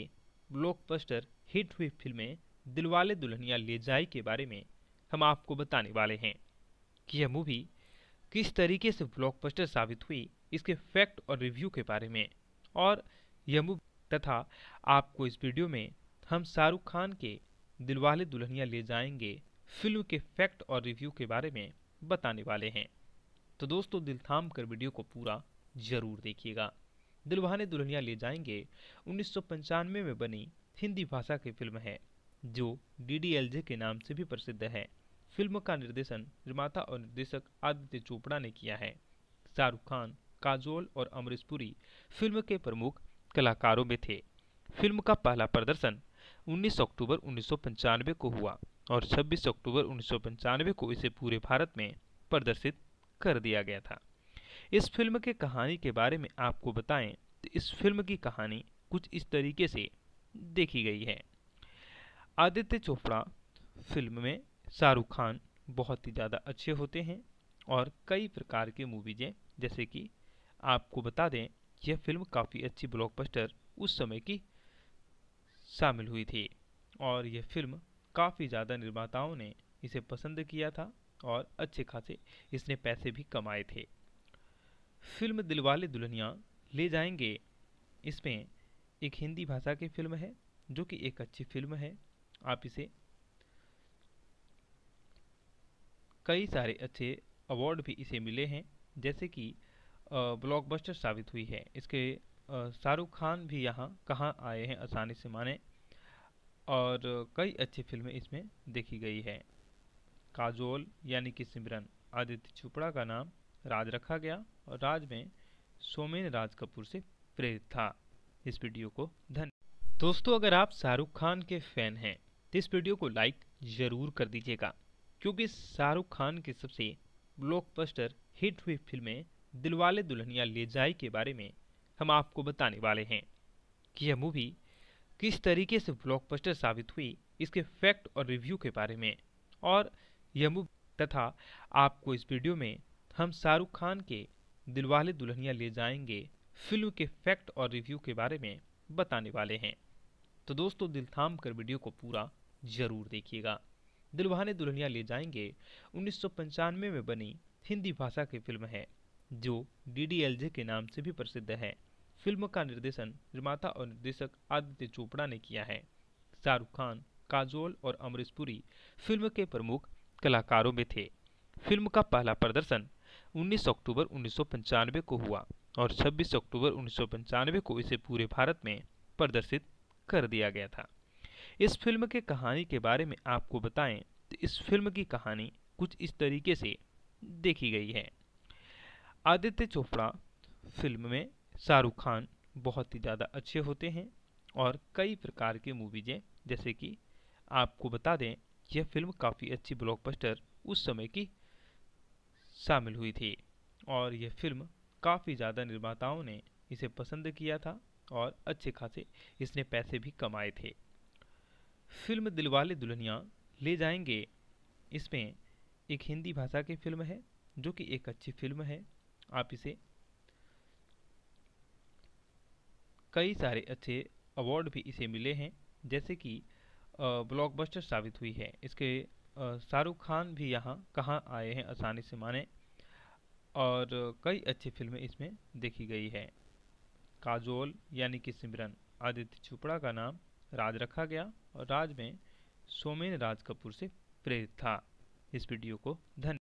ब्लॉकबस्टर हिट हुई फिल्में दिलवाले दुल्हनिया ले जाए के बारे में हम आपको बताने वाले हैं कि यह मूवी किस तरीके से ब्लॉकबस्टर साबित हुई इसके फैक्ट और रिव्यू के बारे में और यह मूवी तथा आपको इस वीडियो में हम शाहरुख खान के दिलवाले दुल्हनिया ले जाएंगे फिल्म के फैक्ट और रिव्यू के बारे में बताने वाले हैं तो दोस्तों दिल थाम कर वीडियो को पूरा जरूर देखिएगा दुल्हाने दुल्हनिया ले जाएंगे उन्नीस में बनी हिंदी भाषा की फिल्म है जो डी के नाम से भी प्रसिद्ध है फिल्म का निर्देशन निर्माता और निर्देशक आदित्य चोपड़ा ने किया है शाहरुख खान काजोल और अमरीश पुरी फिल्म के प्रमुख कलाकारों में थे फिल्म का पहला प्रदर्शन 19 अक्टूबर उन्नीस को हुआ और 26 अक्टूबर उन्नीस को इसे पूरे भारत में प्रदर्शित कर दिया गया था इस फिल्म के कहानी के बारे में आपको बताएं तो इस फिल्म की कहानी कुछ इस तरीके से देखी गई है आदित्य चोपड़ा फिल्म में शाहरुख खान बहुत ही ज़्यादा अच्छे होते हैं और कई प्रकार के मूवीज़ें जैसे कि आपको बता दें यह फिल्म काफ़ी अच्छी ब्लॉकबस्टर उस समय की शामिल हुई थी और यह फिल्म काफ़ी ज़्यादा निर्माताओं ने इसे पसंद किया था और अच्छे खासे इसने पैसे भी कमाए थे फिल्म दिलवाले दुल्हनिया ले जाएंगे इसमें एक हिंदी भाषा की फिल्म है जो कि एक अच्छी फिल्म है आप इसे कई सारे अच्छे अवार्ड भी इसे मिले हैं जैसे कि ब्लॉकबस्टर साबित हुई है इसके शाहरुख खान भी यहाँ कहाँ आए हैं आसानी से माने और कई अच्छी फिल्में इसमें देखी गई है काजोल यानी कि सिमरन आदित्य चोपड़ा का नाम राज रखा गया और राज में सोमेन राज कपूर से प्रेरित था इस वीडियो को धन दोस्तों अगर आप शाहरुख खान के फैन हैं तो इस वीडियो को लाइक ज़रूर कर दीजिएगा क्योंकि शाहरुख खान की सबसे ब्लॉकबस्टर हिट हुई फिल्में दिलवाले दुल्हनिया ले जाए के बारे में हम आपको बताने वाले हैं कि यह मूवी किस तरीके से ब्लॉकबस्टर साबित हुई इसके फैक्ट और रिव्यू के बारे में और यह मूवी तथा आपको इस वीडियो में हम शाहरुख खान के दिलवाले दुल्हनिया ले जाएंगे फिल्म के फैक्ट और रिव्यू के बारे में बताने वाले हैं तो दोस्तों दिल थाम कर वीडियो को पूरा जरूर देखिएगा दिलवाने दुल्हनिया ले जाएंगे उन्नीस में बनी हिंदी भाषा की फिल्म है जो डी के नाम से भी प्रसिद्ध है फिल्म का निर्देशन निर्माता और निर्देशक आदित्य चोपड़ा ने किया है शाहरुख खान काजोल और अमरीश पुरी फिल्म के प्रमुख कलाकारों में थे फिल्म का पहला प्रदर्शन 19 अक्टूबर उन्नीस को हुआ और 26 अक्टूबर उन्नीस को इसे पूरे भारत में प्रदर्शित कर दिया गया था इस फिल्म के कहानी के बारे में आपको बताएं तो इस फिल्म की कहानी कुछ इस तरीके से देखी गई है आदित्य चोपड़ा फिल्म में शाहरुख खान बहुत ही ज़्यादा अच्छे होते हैं और कई प्रकार के मूवीज़ें जैसे कि आपको बता दें यह फिल्म काफ़ी अच्छी ब्लॉकबस्टर उस समय की शामिल हुई थी और यह फिल्म काफ़ी ज़्यादा निर्माताओं ने इसे पसंद किया था और अच्छे खासे इसने पैसे भी कमाए थे फिल्म दिलवाले दुल्हनिया ले जाएंगे इसमें एक हिंदी भाषा की फिल्म है जो कि एक अच्छी फिल्म है आप इसे कई सारे अच्छे अवार्ड भी इसे मिले हैं जैसे कि ब्लॉकबस्टर साबित हुई है इसके शाहरुख खान भी यहाँ कहाँ आए हैं आसानी से माने और कई अच्छी फिल्में इसमें देखी गई है काजोल यानी कि सिमरन आदित्य चोपड़ा का नाम राज रखा गया और राज में सोमेन राज कपूर से प्रेरित था इस वीडियो को धन्य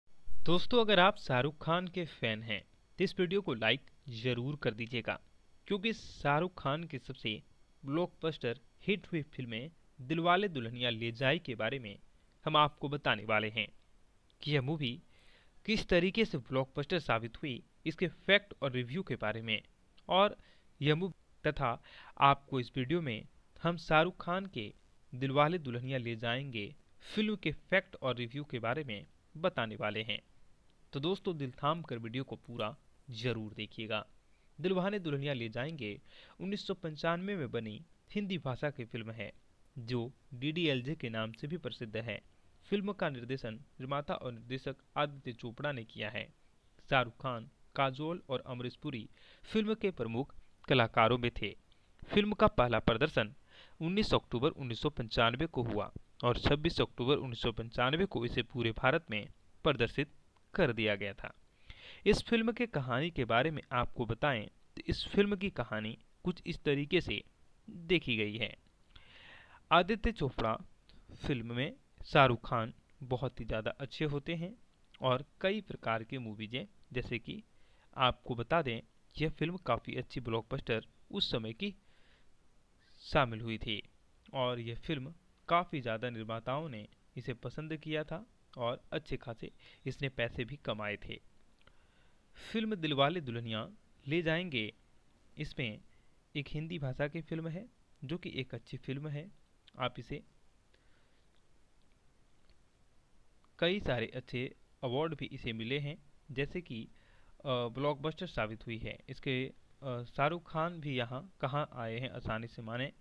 दोस्तों अगर आप शाहरुख खान के फैन हैं तो इस वीडियो को लाइक ज़रूर कर दीजिएगा क्योंकि शाहरुख खान की सबसे ब्लॉकबस्टर हिट हुई फिल्में दिलवाले दुल्हनिया ले जाए के बारे में हम आपको बताने वाले हैं कि यह मूवी किस तरीके से ब्लॉकबस्टर साबित हुई इसके फैक्ट और रिव्यू के बारे में और यह मूवी तथा आपको इस वीडियो में हम शाहरुख खान के दिलवाले दुल्हनिया ले जाएंगे फिल्म के फैक्ट और रिव्यू के बारे में बताने वाले हैं तो दोस्तों दिल थाम कर वीडियो को पूरा जरूर देखिएगा दिलवाने दुल्हनिया ले जाएंगे उन्नीस में बनी हिंदी भाषा की फिल्म है जो डी के नाम से भी प्रसिद्ध है फिल्म का निर्देशन निर्माता और निर्देशक आदित्य चोपड़ा ने किया है शाहरुख खान काजोल और अमरीश पुरी फिल्म के प्रमुख कलाकारों में थे फिल्म का पहला प्रदर्शन 19 अक्टूबर उन्नीस को हुआ और 26 अक्टूबर उन्नीस को इसे पूरे भारत में प्रदर्शित कर दिया गया था इस फिल्म के कहानी के बारे में आपको बताएं तो इस फिल्म की कहानी कुछ इस तरीके से देखी गई है आदित्य चोपड़ा फिल्म में शाहरुख खान बहुत ही ज़्यादा अच्छे होते हैं और कई प्रकार के मूवीज़ें जैसे कि आपको बता दें यह फिल्म काफ़ी अच्छी ब्लॉकबस्टर उस समय की शामिल हुई थी और यह फिल्म काफ़ी ज़्यादा निर्माताओं ने इसे पसंद किया था और अच्छे खासे इसने पैसे भी कमाए थे फिल्म दिलवाले दुल्हनिया ले जाएंगे इसमें एक हिंदी भाषा की फिल्म है जो कि एक अच्छी फिल्म है आप इसे कई सारे अच्छे अवार्ड भी इसे मिले हैं जैसे कि ब्लॉकबस्टर साबित हुई है इसके शाहरुख खान भी यहाँ कहाँ आए हैं आसानी से माने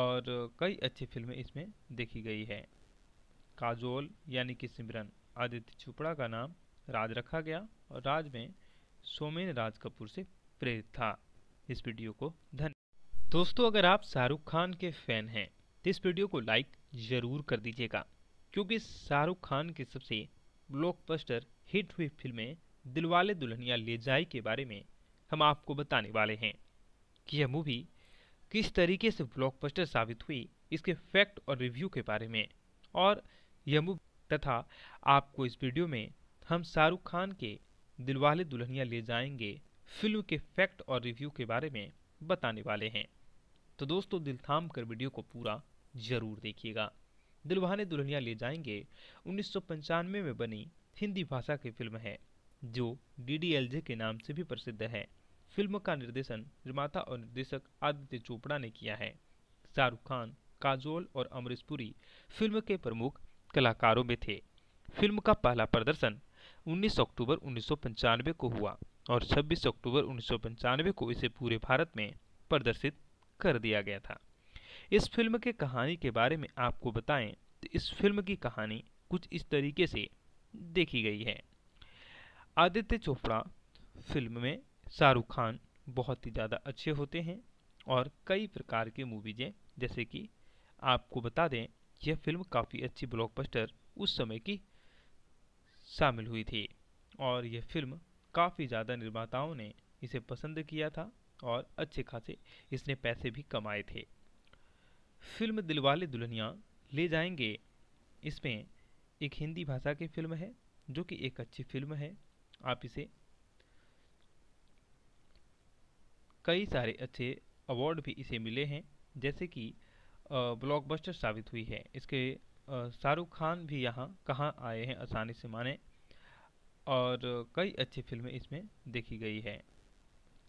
और कई अच्छी फिल्में इसमें देखी गई है काजोल यानी कि सिमरन आदित्य चोपड़ा का नाम राज रखा गया और राज में सोमेन राज कपूर से प्रेरित था इस वीडियो को धन्यवाद दोस्तों अगर आप शाहरुख खान के फैन हैं तो इस वीडियो को लाइक ज़रूर कर दीजिएगा क्योंकि शाहरुख खान की सबसे ब्लॉकबस्टर हिट हुई फिल्में दिलवाले दुल्हनिया ले जाए के बारे में हम आपको बताने वाले हैं कि यह मूवी किस तरीके से ब्लॉकबस्टर साबित हुई इसके फैक्ट और रिव्यू के बारे में और यह मूवी तथा आपको इस वीडियो में हम शाहरुख खान के दिलवाले दुल्हनिया ले जाएंगे फिल्म के फैक्ट और रिव्यू के बारे में बताने वाले हैं तो दोस्तों दिल थाम कर वीडियो को पूरा जरूर देखिएगा दिलवाने दुल्हनिया ले जाएंगे उन्नीस में बनी हिंदी भाषा की फिल्म है जो डी के नाम से भी प्रसिद्ध है फिल्म का निर्देशन निर्माता और निर्देशक आदित्य चोपड़ा ने किया है शाहरुख खान काजोल और अमरीश पुरी फिल्म के प्रमुख कलाकारों में थे फिल्म का पहला प्रदर्शन 19 अक्टूबर उन्नीस को हुआ और 26 अक्टूबर उन्नीस को इसे पूरे भारत में प्रदर्शित कर दिया गया था इस फिल्म के कहानी के बारे में आपको बताएं तो इस फिल्म की कहानी कुछ इस तरीके से देखी गई है आदित्य चोपड़ा फिल्म में शाहरुख खान बहुत ही ज़्यादा अच्छे होते हैं और कई प्रकार के मूवीज़ें जैसे कि आपको बता दें यह फिल्म काफ़ी अच्छी ब्लॉकबस्टर उस समय की शामिल हुई थी और यह फिल्म काफ़ी ज़्यादा निर्माताओं ने इसे पसंद किया था और अच्छे खासे इसने पैसे भी कमाए थे फिल्म दिलवाले दुल्हनिया ले जाएंगे इसमें एक हिंदी भाषा की फिल्म है जो कि एक अच्छी फिल्म है आप इसे कई सारे अच्छे अवार्ड भी इसे मिले हैं जैसे कि ब्लॉकबस्टर साबित हुई है इसके शाहरुख खान भी यहाँ कहाँ आए हैं आसानी से माने और कई अच्छी फिल्में इसमें देखी गई है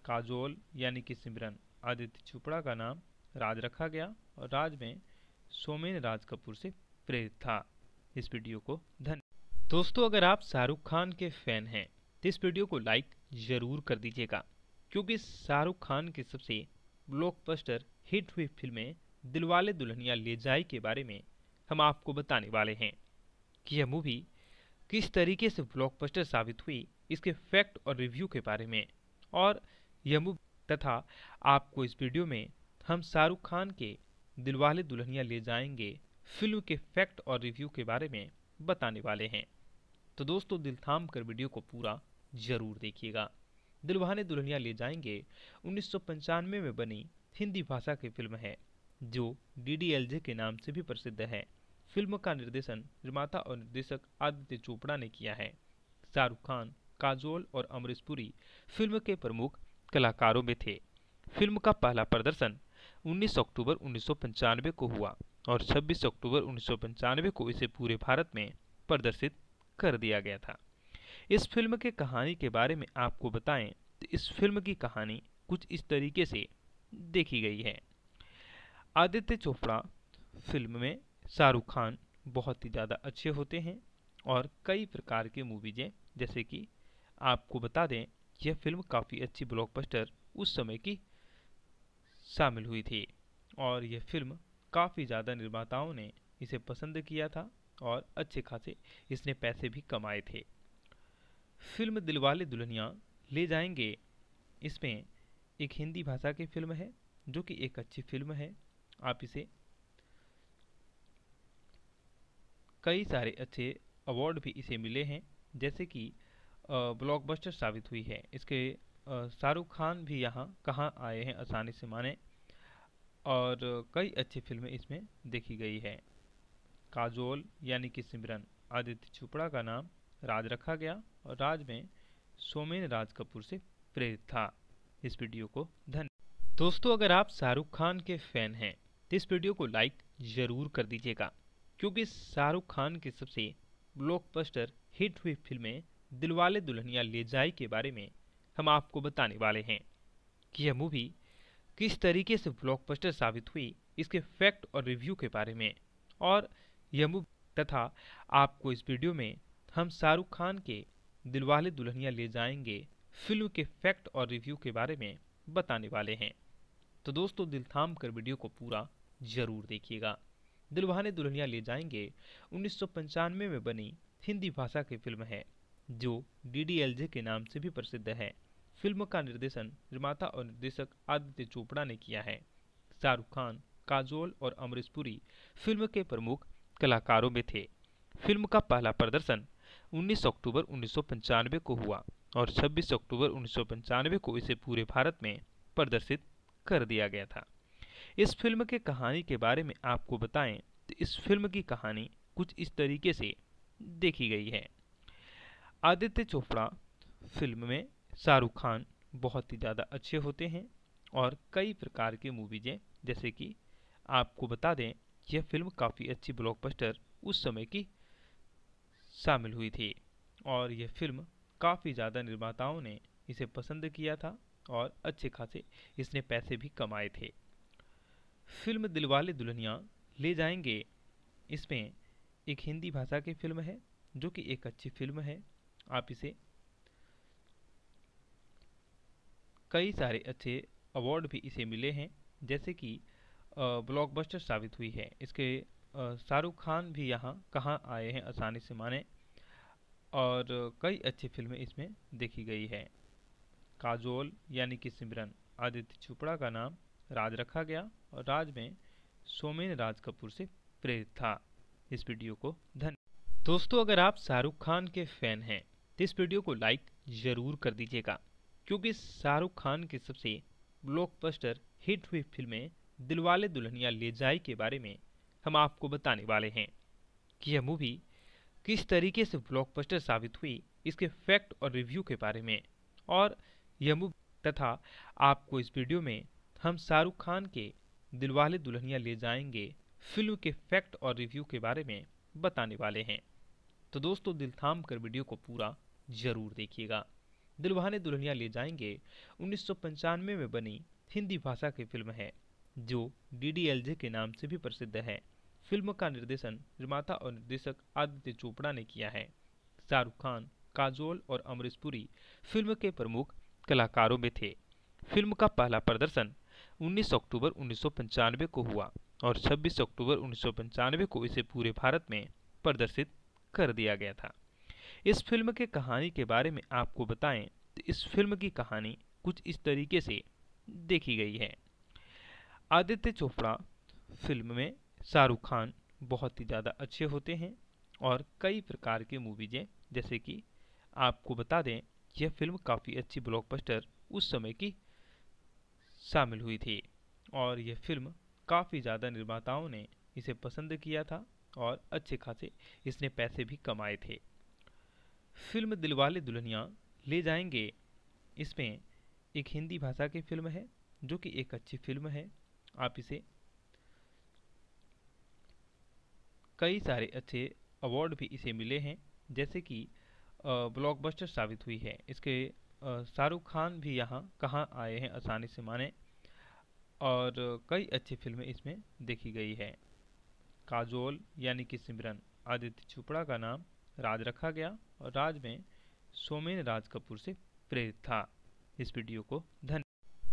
काजोल यानी कि सिमरन आदित्य चोपड़ा का नाम राज रखा गया और राज में सोमेन राज कपूर से प्रेरित था इस वीडियो को धन्य दोस्तों अगर आप शाहरुख खान के फैन हैं तो इस वीडियो को लाइक ज़रूर कर दीजिएगा क्योंकि शाहरुख खान की सबसे ब्लॉकबस्टर हिट हुई फिल्में दिलवाले दुल्हनिया ले जाए के बारे में हम आपको बताने वाले हैं कि यह मूवी किस तरीके से ब्लॉकबस्टर साबित हुई इसके फैक्ट और रिव्यू के बारे में और यमु तथा आपको इस वीडियो में हम शाहरुख खान के दिलवाले दुल्हनिया ले जाएंगे फिल्म के फैक्ट और रिव्यू के बारे में बताने वाले हैं तो दोस्तों दिल थाम कर वीडियो को पूरा जरूर देखिएगा दिलवाने दुल्हनिया ले जाएंगे उन्नीस में बनी हिंदी भाषा की फिल्म है जो डी के नाम से भी प्रसिद्ध है फिल्म का निर्देशन निर्माता और निर्देशक आदित्य चोपड़ा ने किया है शाहरुख खान काजोल और अमरीश पुरी फिल्म के प्रमुख कलाकारों में थे फिल्म का पहला प्रदर्शन 19 अक्टूबर उन्नीस को हुआ और 26 अक्टूबर उन्नीस को इसे पूरे भारत में प्रदर्शित कर दिया गया था इस फिल्म के कहानी के बारे में आपको बताएं तो इस फिल्म की कहानी कुछ इस तरीके से देखी गई है आदित्य चोपड़ा फिल्म में शाहरुख खान बहुत ही ज़्यादा अच्छे होते हैं और कई प्रकार के मूवीज़ें जैसे कि आपको बता दें यह फिल्म काफ़ी अच्छी ब्लॉकबस्टर उस समय की शामिल हुई थी और यह फिल्म काफ़ी ज़्यादा निर्माताओं ने इसे पसंद किया था और अच्छे खासे इसने पैसे भी कमाए थे फिल्म दिलवाले दुल्हनिया ले जाएंगे इसमें एक हिंदी भाषा की फिल्म है जो कि एक अच्छी फिल्म है आप इसे कई सारे अच्छे अवार्ड भी इसे मिले हैं जैसे कि ब्लॉकबस्टर साबित हुई है इसके शाहरुख खान भी यहाँ कहाँ आए हैं आसानी से माने और कई अच्छी फिल्में इसमें देखी गई है काजोल यानी कि सिमरन आदित्य चोपड़ा का नाम राज रखा गया और राज में सोमेन राज कपूर से प्रेरित था इस वीडियो को धन्यवाद दोस्तों अगर आप शाहरुख खान के फैन हैं तो इस वीडियो को लाइक ज़रूर कर दीजिएगा क्योंकि शाहरुख खान की सबसे ब्लॉकबस्टर हिट हुई फिल्में दिलवाले दुल्हनिया ले जाए के बारे में हम आपको बताने वाले हैं कि यह मूवी किस तरीके से ब्लॉकबस्टर साबित हुई इसके फैक्ट और रिव्यू के बारे में और यह मूवी तथा आपको इस वीडियो में हम शाहरुख खान के दिलवाले दुल्हनिया ले जाएंगे फिल्म के फैक्ट और रिव्यू के बारे में बताने वाले हैं तो दोस्तों दिल थाम कर वीडियो को पूरा जरूर देखिएगा दिलवाने दुल्हनिया ले जाएंगे उन्नीस में बनी हिंदी भाषा की फिल्म है जो डी के नाम से भी प्रसिद्ध है फिल्म का निर्देशन निर्माता और निर्देशक आदित्य चोपड़ा ने किया है शाहरुख खान काजोल और अमरीश पुरी फिल्म के प्रमुख कलाकारों में थे फिल्म का पहला प्रदर्शन 19 अक्टूबर उन्नीस को हुआ और 26 अक्टूबर उन्नीस को इसे पूरे भारत में प्रदर्शित कर दिया गया था इस फिल्म के कहानी के बारे में आपको बताएं तो इस फिल्म की कहानी कुछ इस तरीके से देखी गई है आदित्य चोपड़ा फिल्म में शाहरुख खान बहुत ही ज़्यादा अच्छे होते हैं और कई प्रकार के मूवीज़ें जैसे कि आपको बता दें यह फिल्म काफ़ी अच्छी ब्लॉकबस्टर उस समय की शामिल हुई थी और यह फिल्म काफ़ी ज़्यादा निर्माताओं ने इसे पसंद किया था और अच्छे खासे इसने पैसे भी कमाए थे फिल्म दिलवाले दुल्हनिया ले जाएंगे इसमें एक हिंदी भाषा की फिल्म है जो कि एक अच्छी फिल्म है आप इसे कई सारे अच्छे अवार्ड भी इसे मिले हैं जैसे कि ब्लॉकबस्टर साबित हुई है इसके शाहरुख खान भी यहाँ कहाँ आए हैं आसानी से माने और कई अच्छी फिल्में इसमें देखी गई है काजोल यानी कि सिमरन आदित्य चोपड़ा का नाम राज रखा गया और राज में सोमेन राज कपूर से प्रेरित था इस वीडियो को धन्यवाद दोस्तों अगर आप शाहरुख खान के फैन हैं तो इस वीडियो को लाइक ज़रूर कर दीजिएगा क्योंकि शाहरुख खान की सबसे ब्लॉकबस्टर हिट हुई फिल्में दिलवाले दुल्हनिया ले जाए के बारे में हम आपको बताने वाले हैं कि यह मूवी किस तरीके से ब्लॉकबस्टर साबित हुई इसके फैक्ट और रिव्यू के बारे में और यह मूवी तथा आपको इस वीडियो में हम शाहरुख खान के दिलवाले दुल्हनिया ले जाएंगे फिल्म के फैक्ट और रिव्यू के बारे में बताने वाले हैं तो दोस्तों दिल थाम कर वीडियो को पूरा जरूर देखिएगा दुल्हाने दुल्हनिया ले जाएंगे उन्नीस में बनी हिंदी भाषा की फिल्म है जो डी के नाम से भी प्रसिद्ध है फिल्म का निर्देशन निर्माता और निर्देशक आदित्य चोपड़ा ने किया है शाहरुख खान काजोल और अमरीश पुरी फिल्म के प्रमुख कलाकारों में थे फिल्म का पहला प्रदर्शन 19 अक्टूबर उन्नीस को हुआ और 26 अक्टूबर उन्नीस को इसे पूरे भारत में प्रदर्शित कर दिया गया था इस फिल्म के कहानी के बारे में आपको बताएं तो इस फिल्म की कहानी कुछ इस तरीके से देखी गई है आदित्य चोपड़ा फिल्म में शाहरुख खान बहुत ही ज़्यादा अच्छे होते हैं और कई प्रकार के मूवीज़ें जैसे कि आपको बता दें यह फिल्म काफ़ी अच्छी ब्लॉकबस्टर उस समय की शामिल हुई थी और यह फिल्म काफ़ी ज़्यादा निर्माताओं ने इसे पसंद किया था और अच्छे खासे इसने पैसे भी कमाए थे फिल्म दिलवाले दुल्हनिया ले जाएंगे इसमें एक हिंदी भाषा की फिल्म है जो कि एक अच्छी फिल्म है आप इसे कई सारे अच्छे अवार्ड भी इसे मिले हैं जैसे कि ब्लॉकबस्टर साबित हुई है इसके शाहरुख खान भी यहाँ कहाँ आए हैं आसानी से माने और कई अच्छी फिल्में इसमें देखी गई है काजोल यानी कि सिमरन आदित्य चोपड़ा का नाम राज रखा गया और राज में सोमेन राज कपूर से प्रेरित था इस वीडियो को धन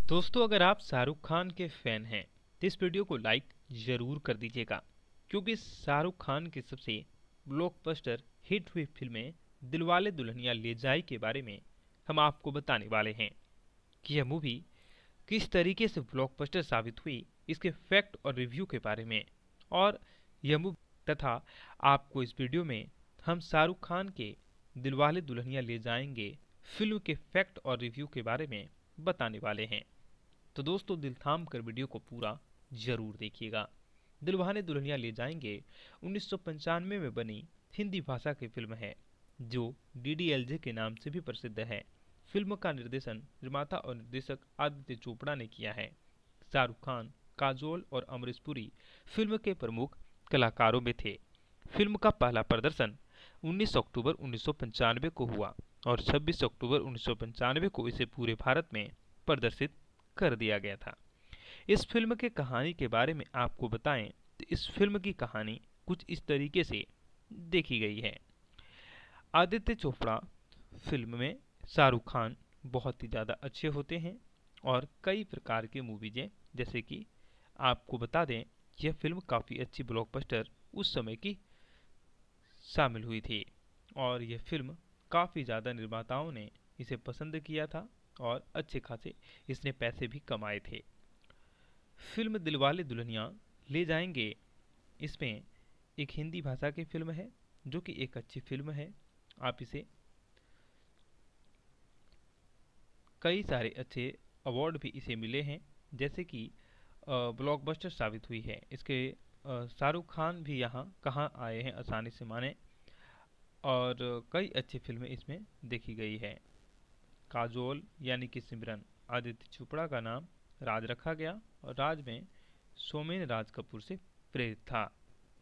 दोस्तों अगर आप शाहरुख खान के फैन हैं तो इस वीडियो को लाइक ज़रूर कर दीजिएगा क्योंकि शाहरुख खान के सबसे ब्लॉकबस्टर हिट हुई फिल्में दिलवाले दुल्हनिया ले जाए के बारे में हम आपको बताने वाले हैं कि यह मूवी किस तरीके से ब्लॉकबस्टर साबित हुई इसके फैक्ट और रिव्यू के बारे में और यह मूवी तथा आपको इस वीडियो में हम शाहरुख खान के दिलवाले दुल्हनिया ले जाएंगे फिल्म के फैक्ट और रिव्यू के बारे में बताने वाले हैं तो दोस्तों दिल थाम कर वीडियो को पूरा जरूर देखिएगा दिलवाने दुल्हनिया ले जाएंगे उन्नीस में बनी हिंदी भाषा की फिल्म है जो डी के नाम से भी प्रसिद्ध है फिल्म का निर्देशन निर्माता और निर्देशक आदित्य चोपड़ा ने किया है शाहरुख खान काजोल और अमरीश पुरी फिल्म के प्रमुख कलाकारों में थे फिल्म का पहला प्रदर्शन 19 अक्टूबर उन्नीस को हुआ और 26 अक्टूबर उन्नीस को इसे पूरे भारत में प्रदर्शित कर दिया गया था इस फिल्म के कहानी के बारे में आपको बताएं तो इस फिल्म की कहानी कुछ इस तरीके से देखी गई है आदित्य चोपड़ा फिल्म में शाहरुख खान बहुत ही ज़्यादा अच्छे होते हैं और कई प्रकार की मूवीज़ें जैसे कि आपको बता दें यह फिल्म काफ़ी अच्छी ब्लॉकबस्टर उस समय की शामिल हुई थी और यह फिल्म काफ़ी ज़्यादा निर्माताओं ने इसे पसंद किया था और अच्छे खासे इसने पैसे भी कमाए थे फिल्म दिलवाले दुल्हनिया ले जाएंगे इसमें एक हिंदी भाषा की फिल्म है जो कि एक अच्छी फिल्म है आप इसे कई सारे अच्छे अवार्ड भी इसे मिले हैं जैसे कि ब्लॉकबस्टर साबित हुई है इसके शाहरुख खान भी यहाँ कहाँ आए हैं आसानी से माने और कई अच्छी फिल्में इसमें देखी गई है काजोल यानी कि सिमरन आदित्य चोपड़ा का नाम राज रखा गया और राज में सोमेन राज कपूर से प्रेरित था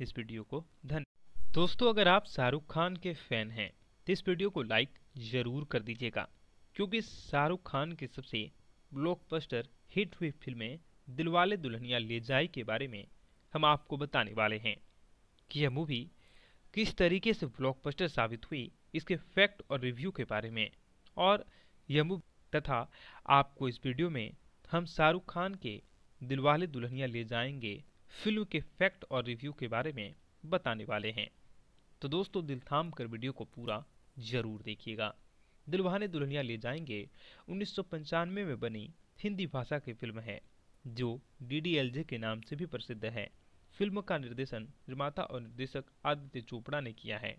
इस वीडियो को धन दोस्तों अगर आप शाहरुख खान के फैन हैं तो इस वीडियो को लाइक ज़रूर कर दीजिएगा क्योंकि शाहरुख खान की सबसे ब्लॉकबस्टर हिट हुई फिल्में दिलवाले दुल्हनिया ले जाए के बारे में हम आपको बताने वाले हैं कि यह मूवी किस तरीके से ब्लॉकबस्टर साबित हुई इसके फैक्ट और रिव्यू के बारे में और यह मूवी तथा आपको इस वीडियो में हम शाहरुख खान के दिलवाले दुल्हनिया ले जाएंगे फिल्म के फैक्ट और रिव्यू के बारे में बताने वाले हैं तो दोस्तों दिल थाम कर वीडियो को पूरा जरूर देखिएगा दिलवाने दुल्हनिया ले जाएंगे उन्नीस में बनी हिंदी भाषा की फिल्म है जो डी के नाम से भी प्रसिद्ध है फिल्म का निर्देशन निर्माता और निर्देशक आदित्य चोपड़ा ने किया है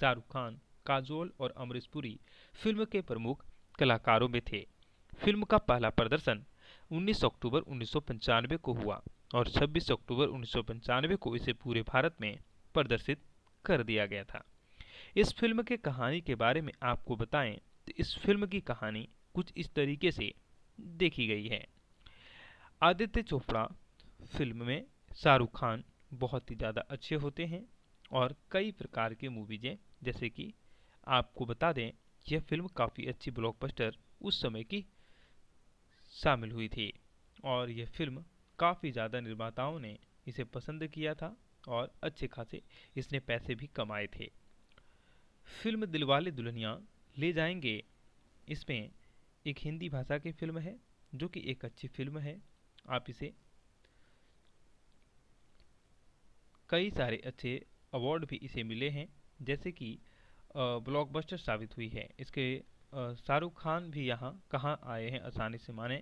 शाहरुख खान काजोल और अमरीश पुरी फिल्म के प्रमुख कलाकारों में थे फिल्म का पहला प्रदर्शन 19 अक्टूबर उन्नीस को हुआ और 26 अक्टूबर उन्नीस को इसे पूरे भारत में प्रदर्शित कर दिया गया था इस फिल्म के कहानी के बारे में आपको बताएं तो इस फिल्म की कहानी कुछ इस तरीके से देखी गई है आदित्य चोपड़ा फिल्म में शाहरुख खान बहुत ही ज़्यादा अच्छे होते हैं और कई प्रकार के मूवीज़ें जैसे कि आपको बता दें यह फिल्म काफ़ी अच्छी ब्लॉकबस्टर उस समय की शामिल हुई थी और यह फिल्म काफ़ी ज़्यादा निर्माताओं ने इसे पसंद किया था और अच्छे खासे इसने पैसे भी कमाए थे फिल्म दिलवाले दुल्हनिया ले जाएंगे इसमें एक हिंदी भाषा की फिल्म है जो कि एक अच्छी फिल्म है आप इसे कई सारे अच्छे अवार्ड भी इसे मिले हैं जैसे कि ब्लॉकबस्टर साबित हुई है इसके शाहरुख खान भी यहाँ कहाँ आए हैं आसानी से माने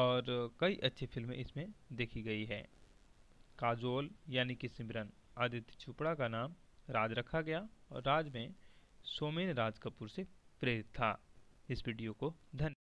और कई अच्छी फिल्में इसमें देखी गई है काजोल यानी कि सिमरन आदित्य चोपड़ा का नाम राज रखा गया और राज में सोमेन राज कपूर से प्रेरित था इस वीडियो को धन्यवाद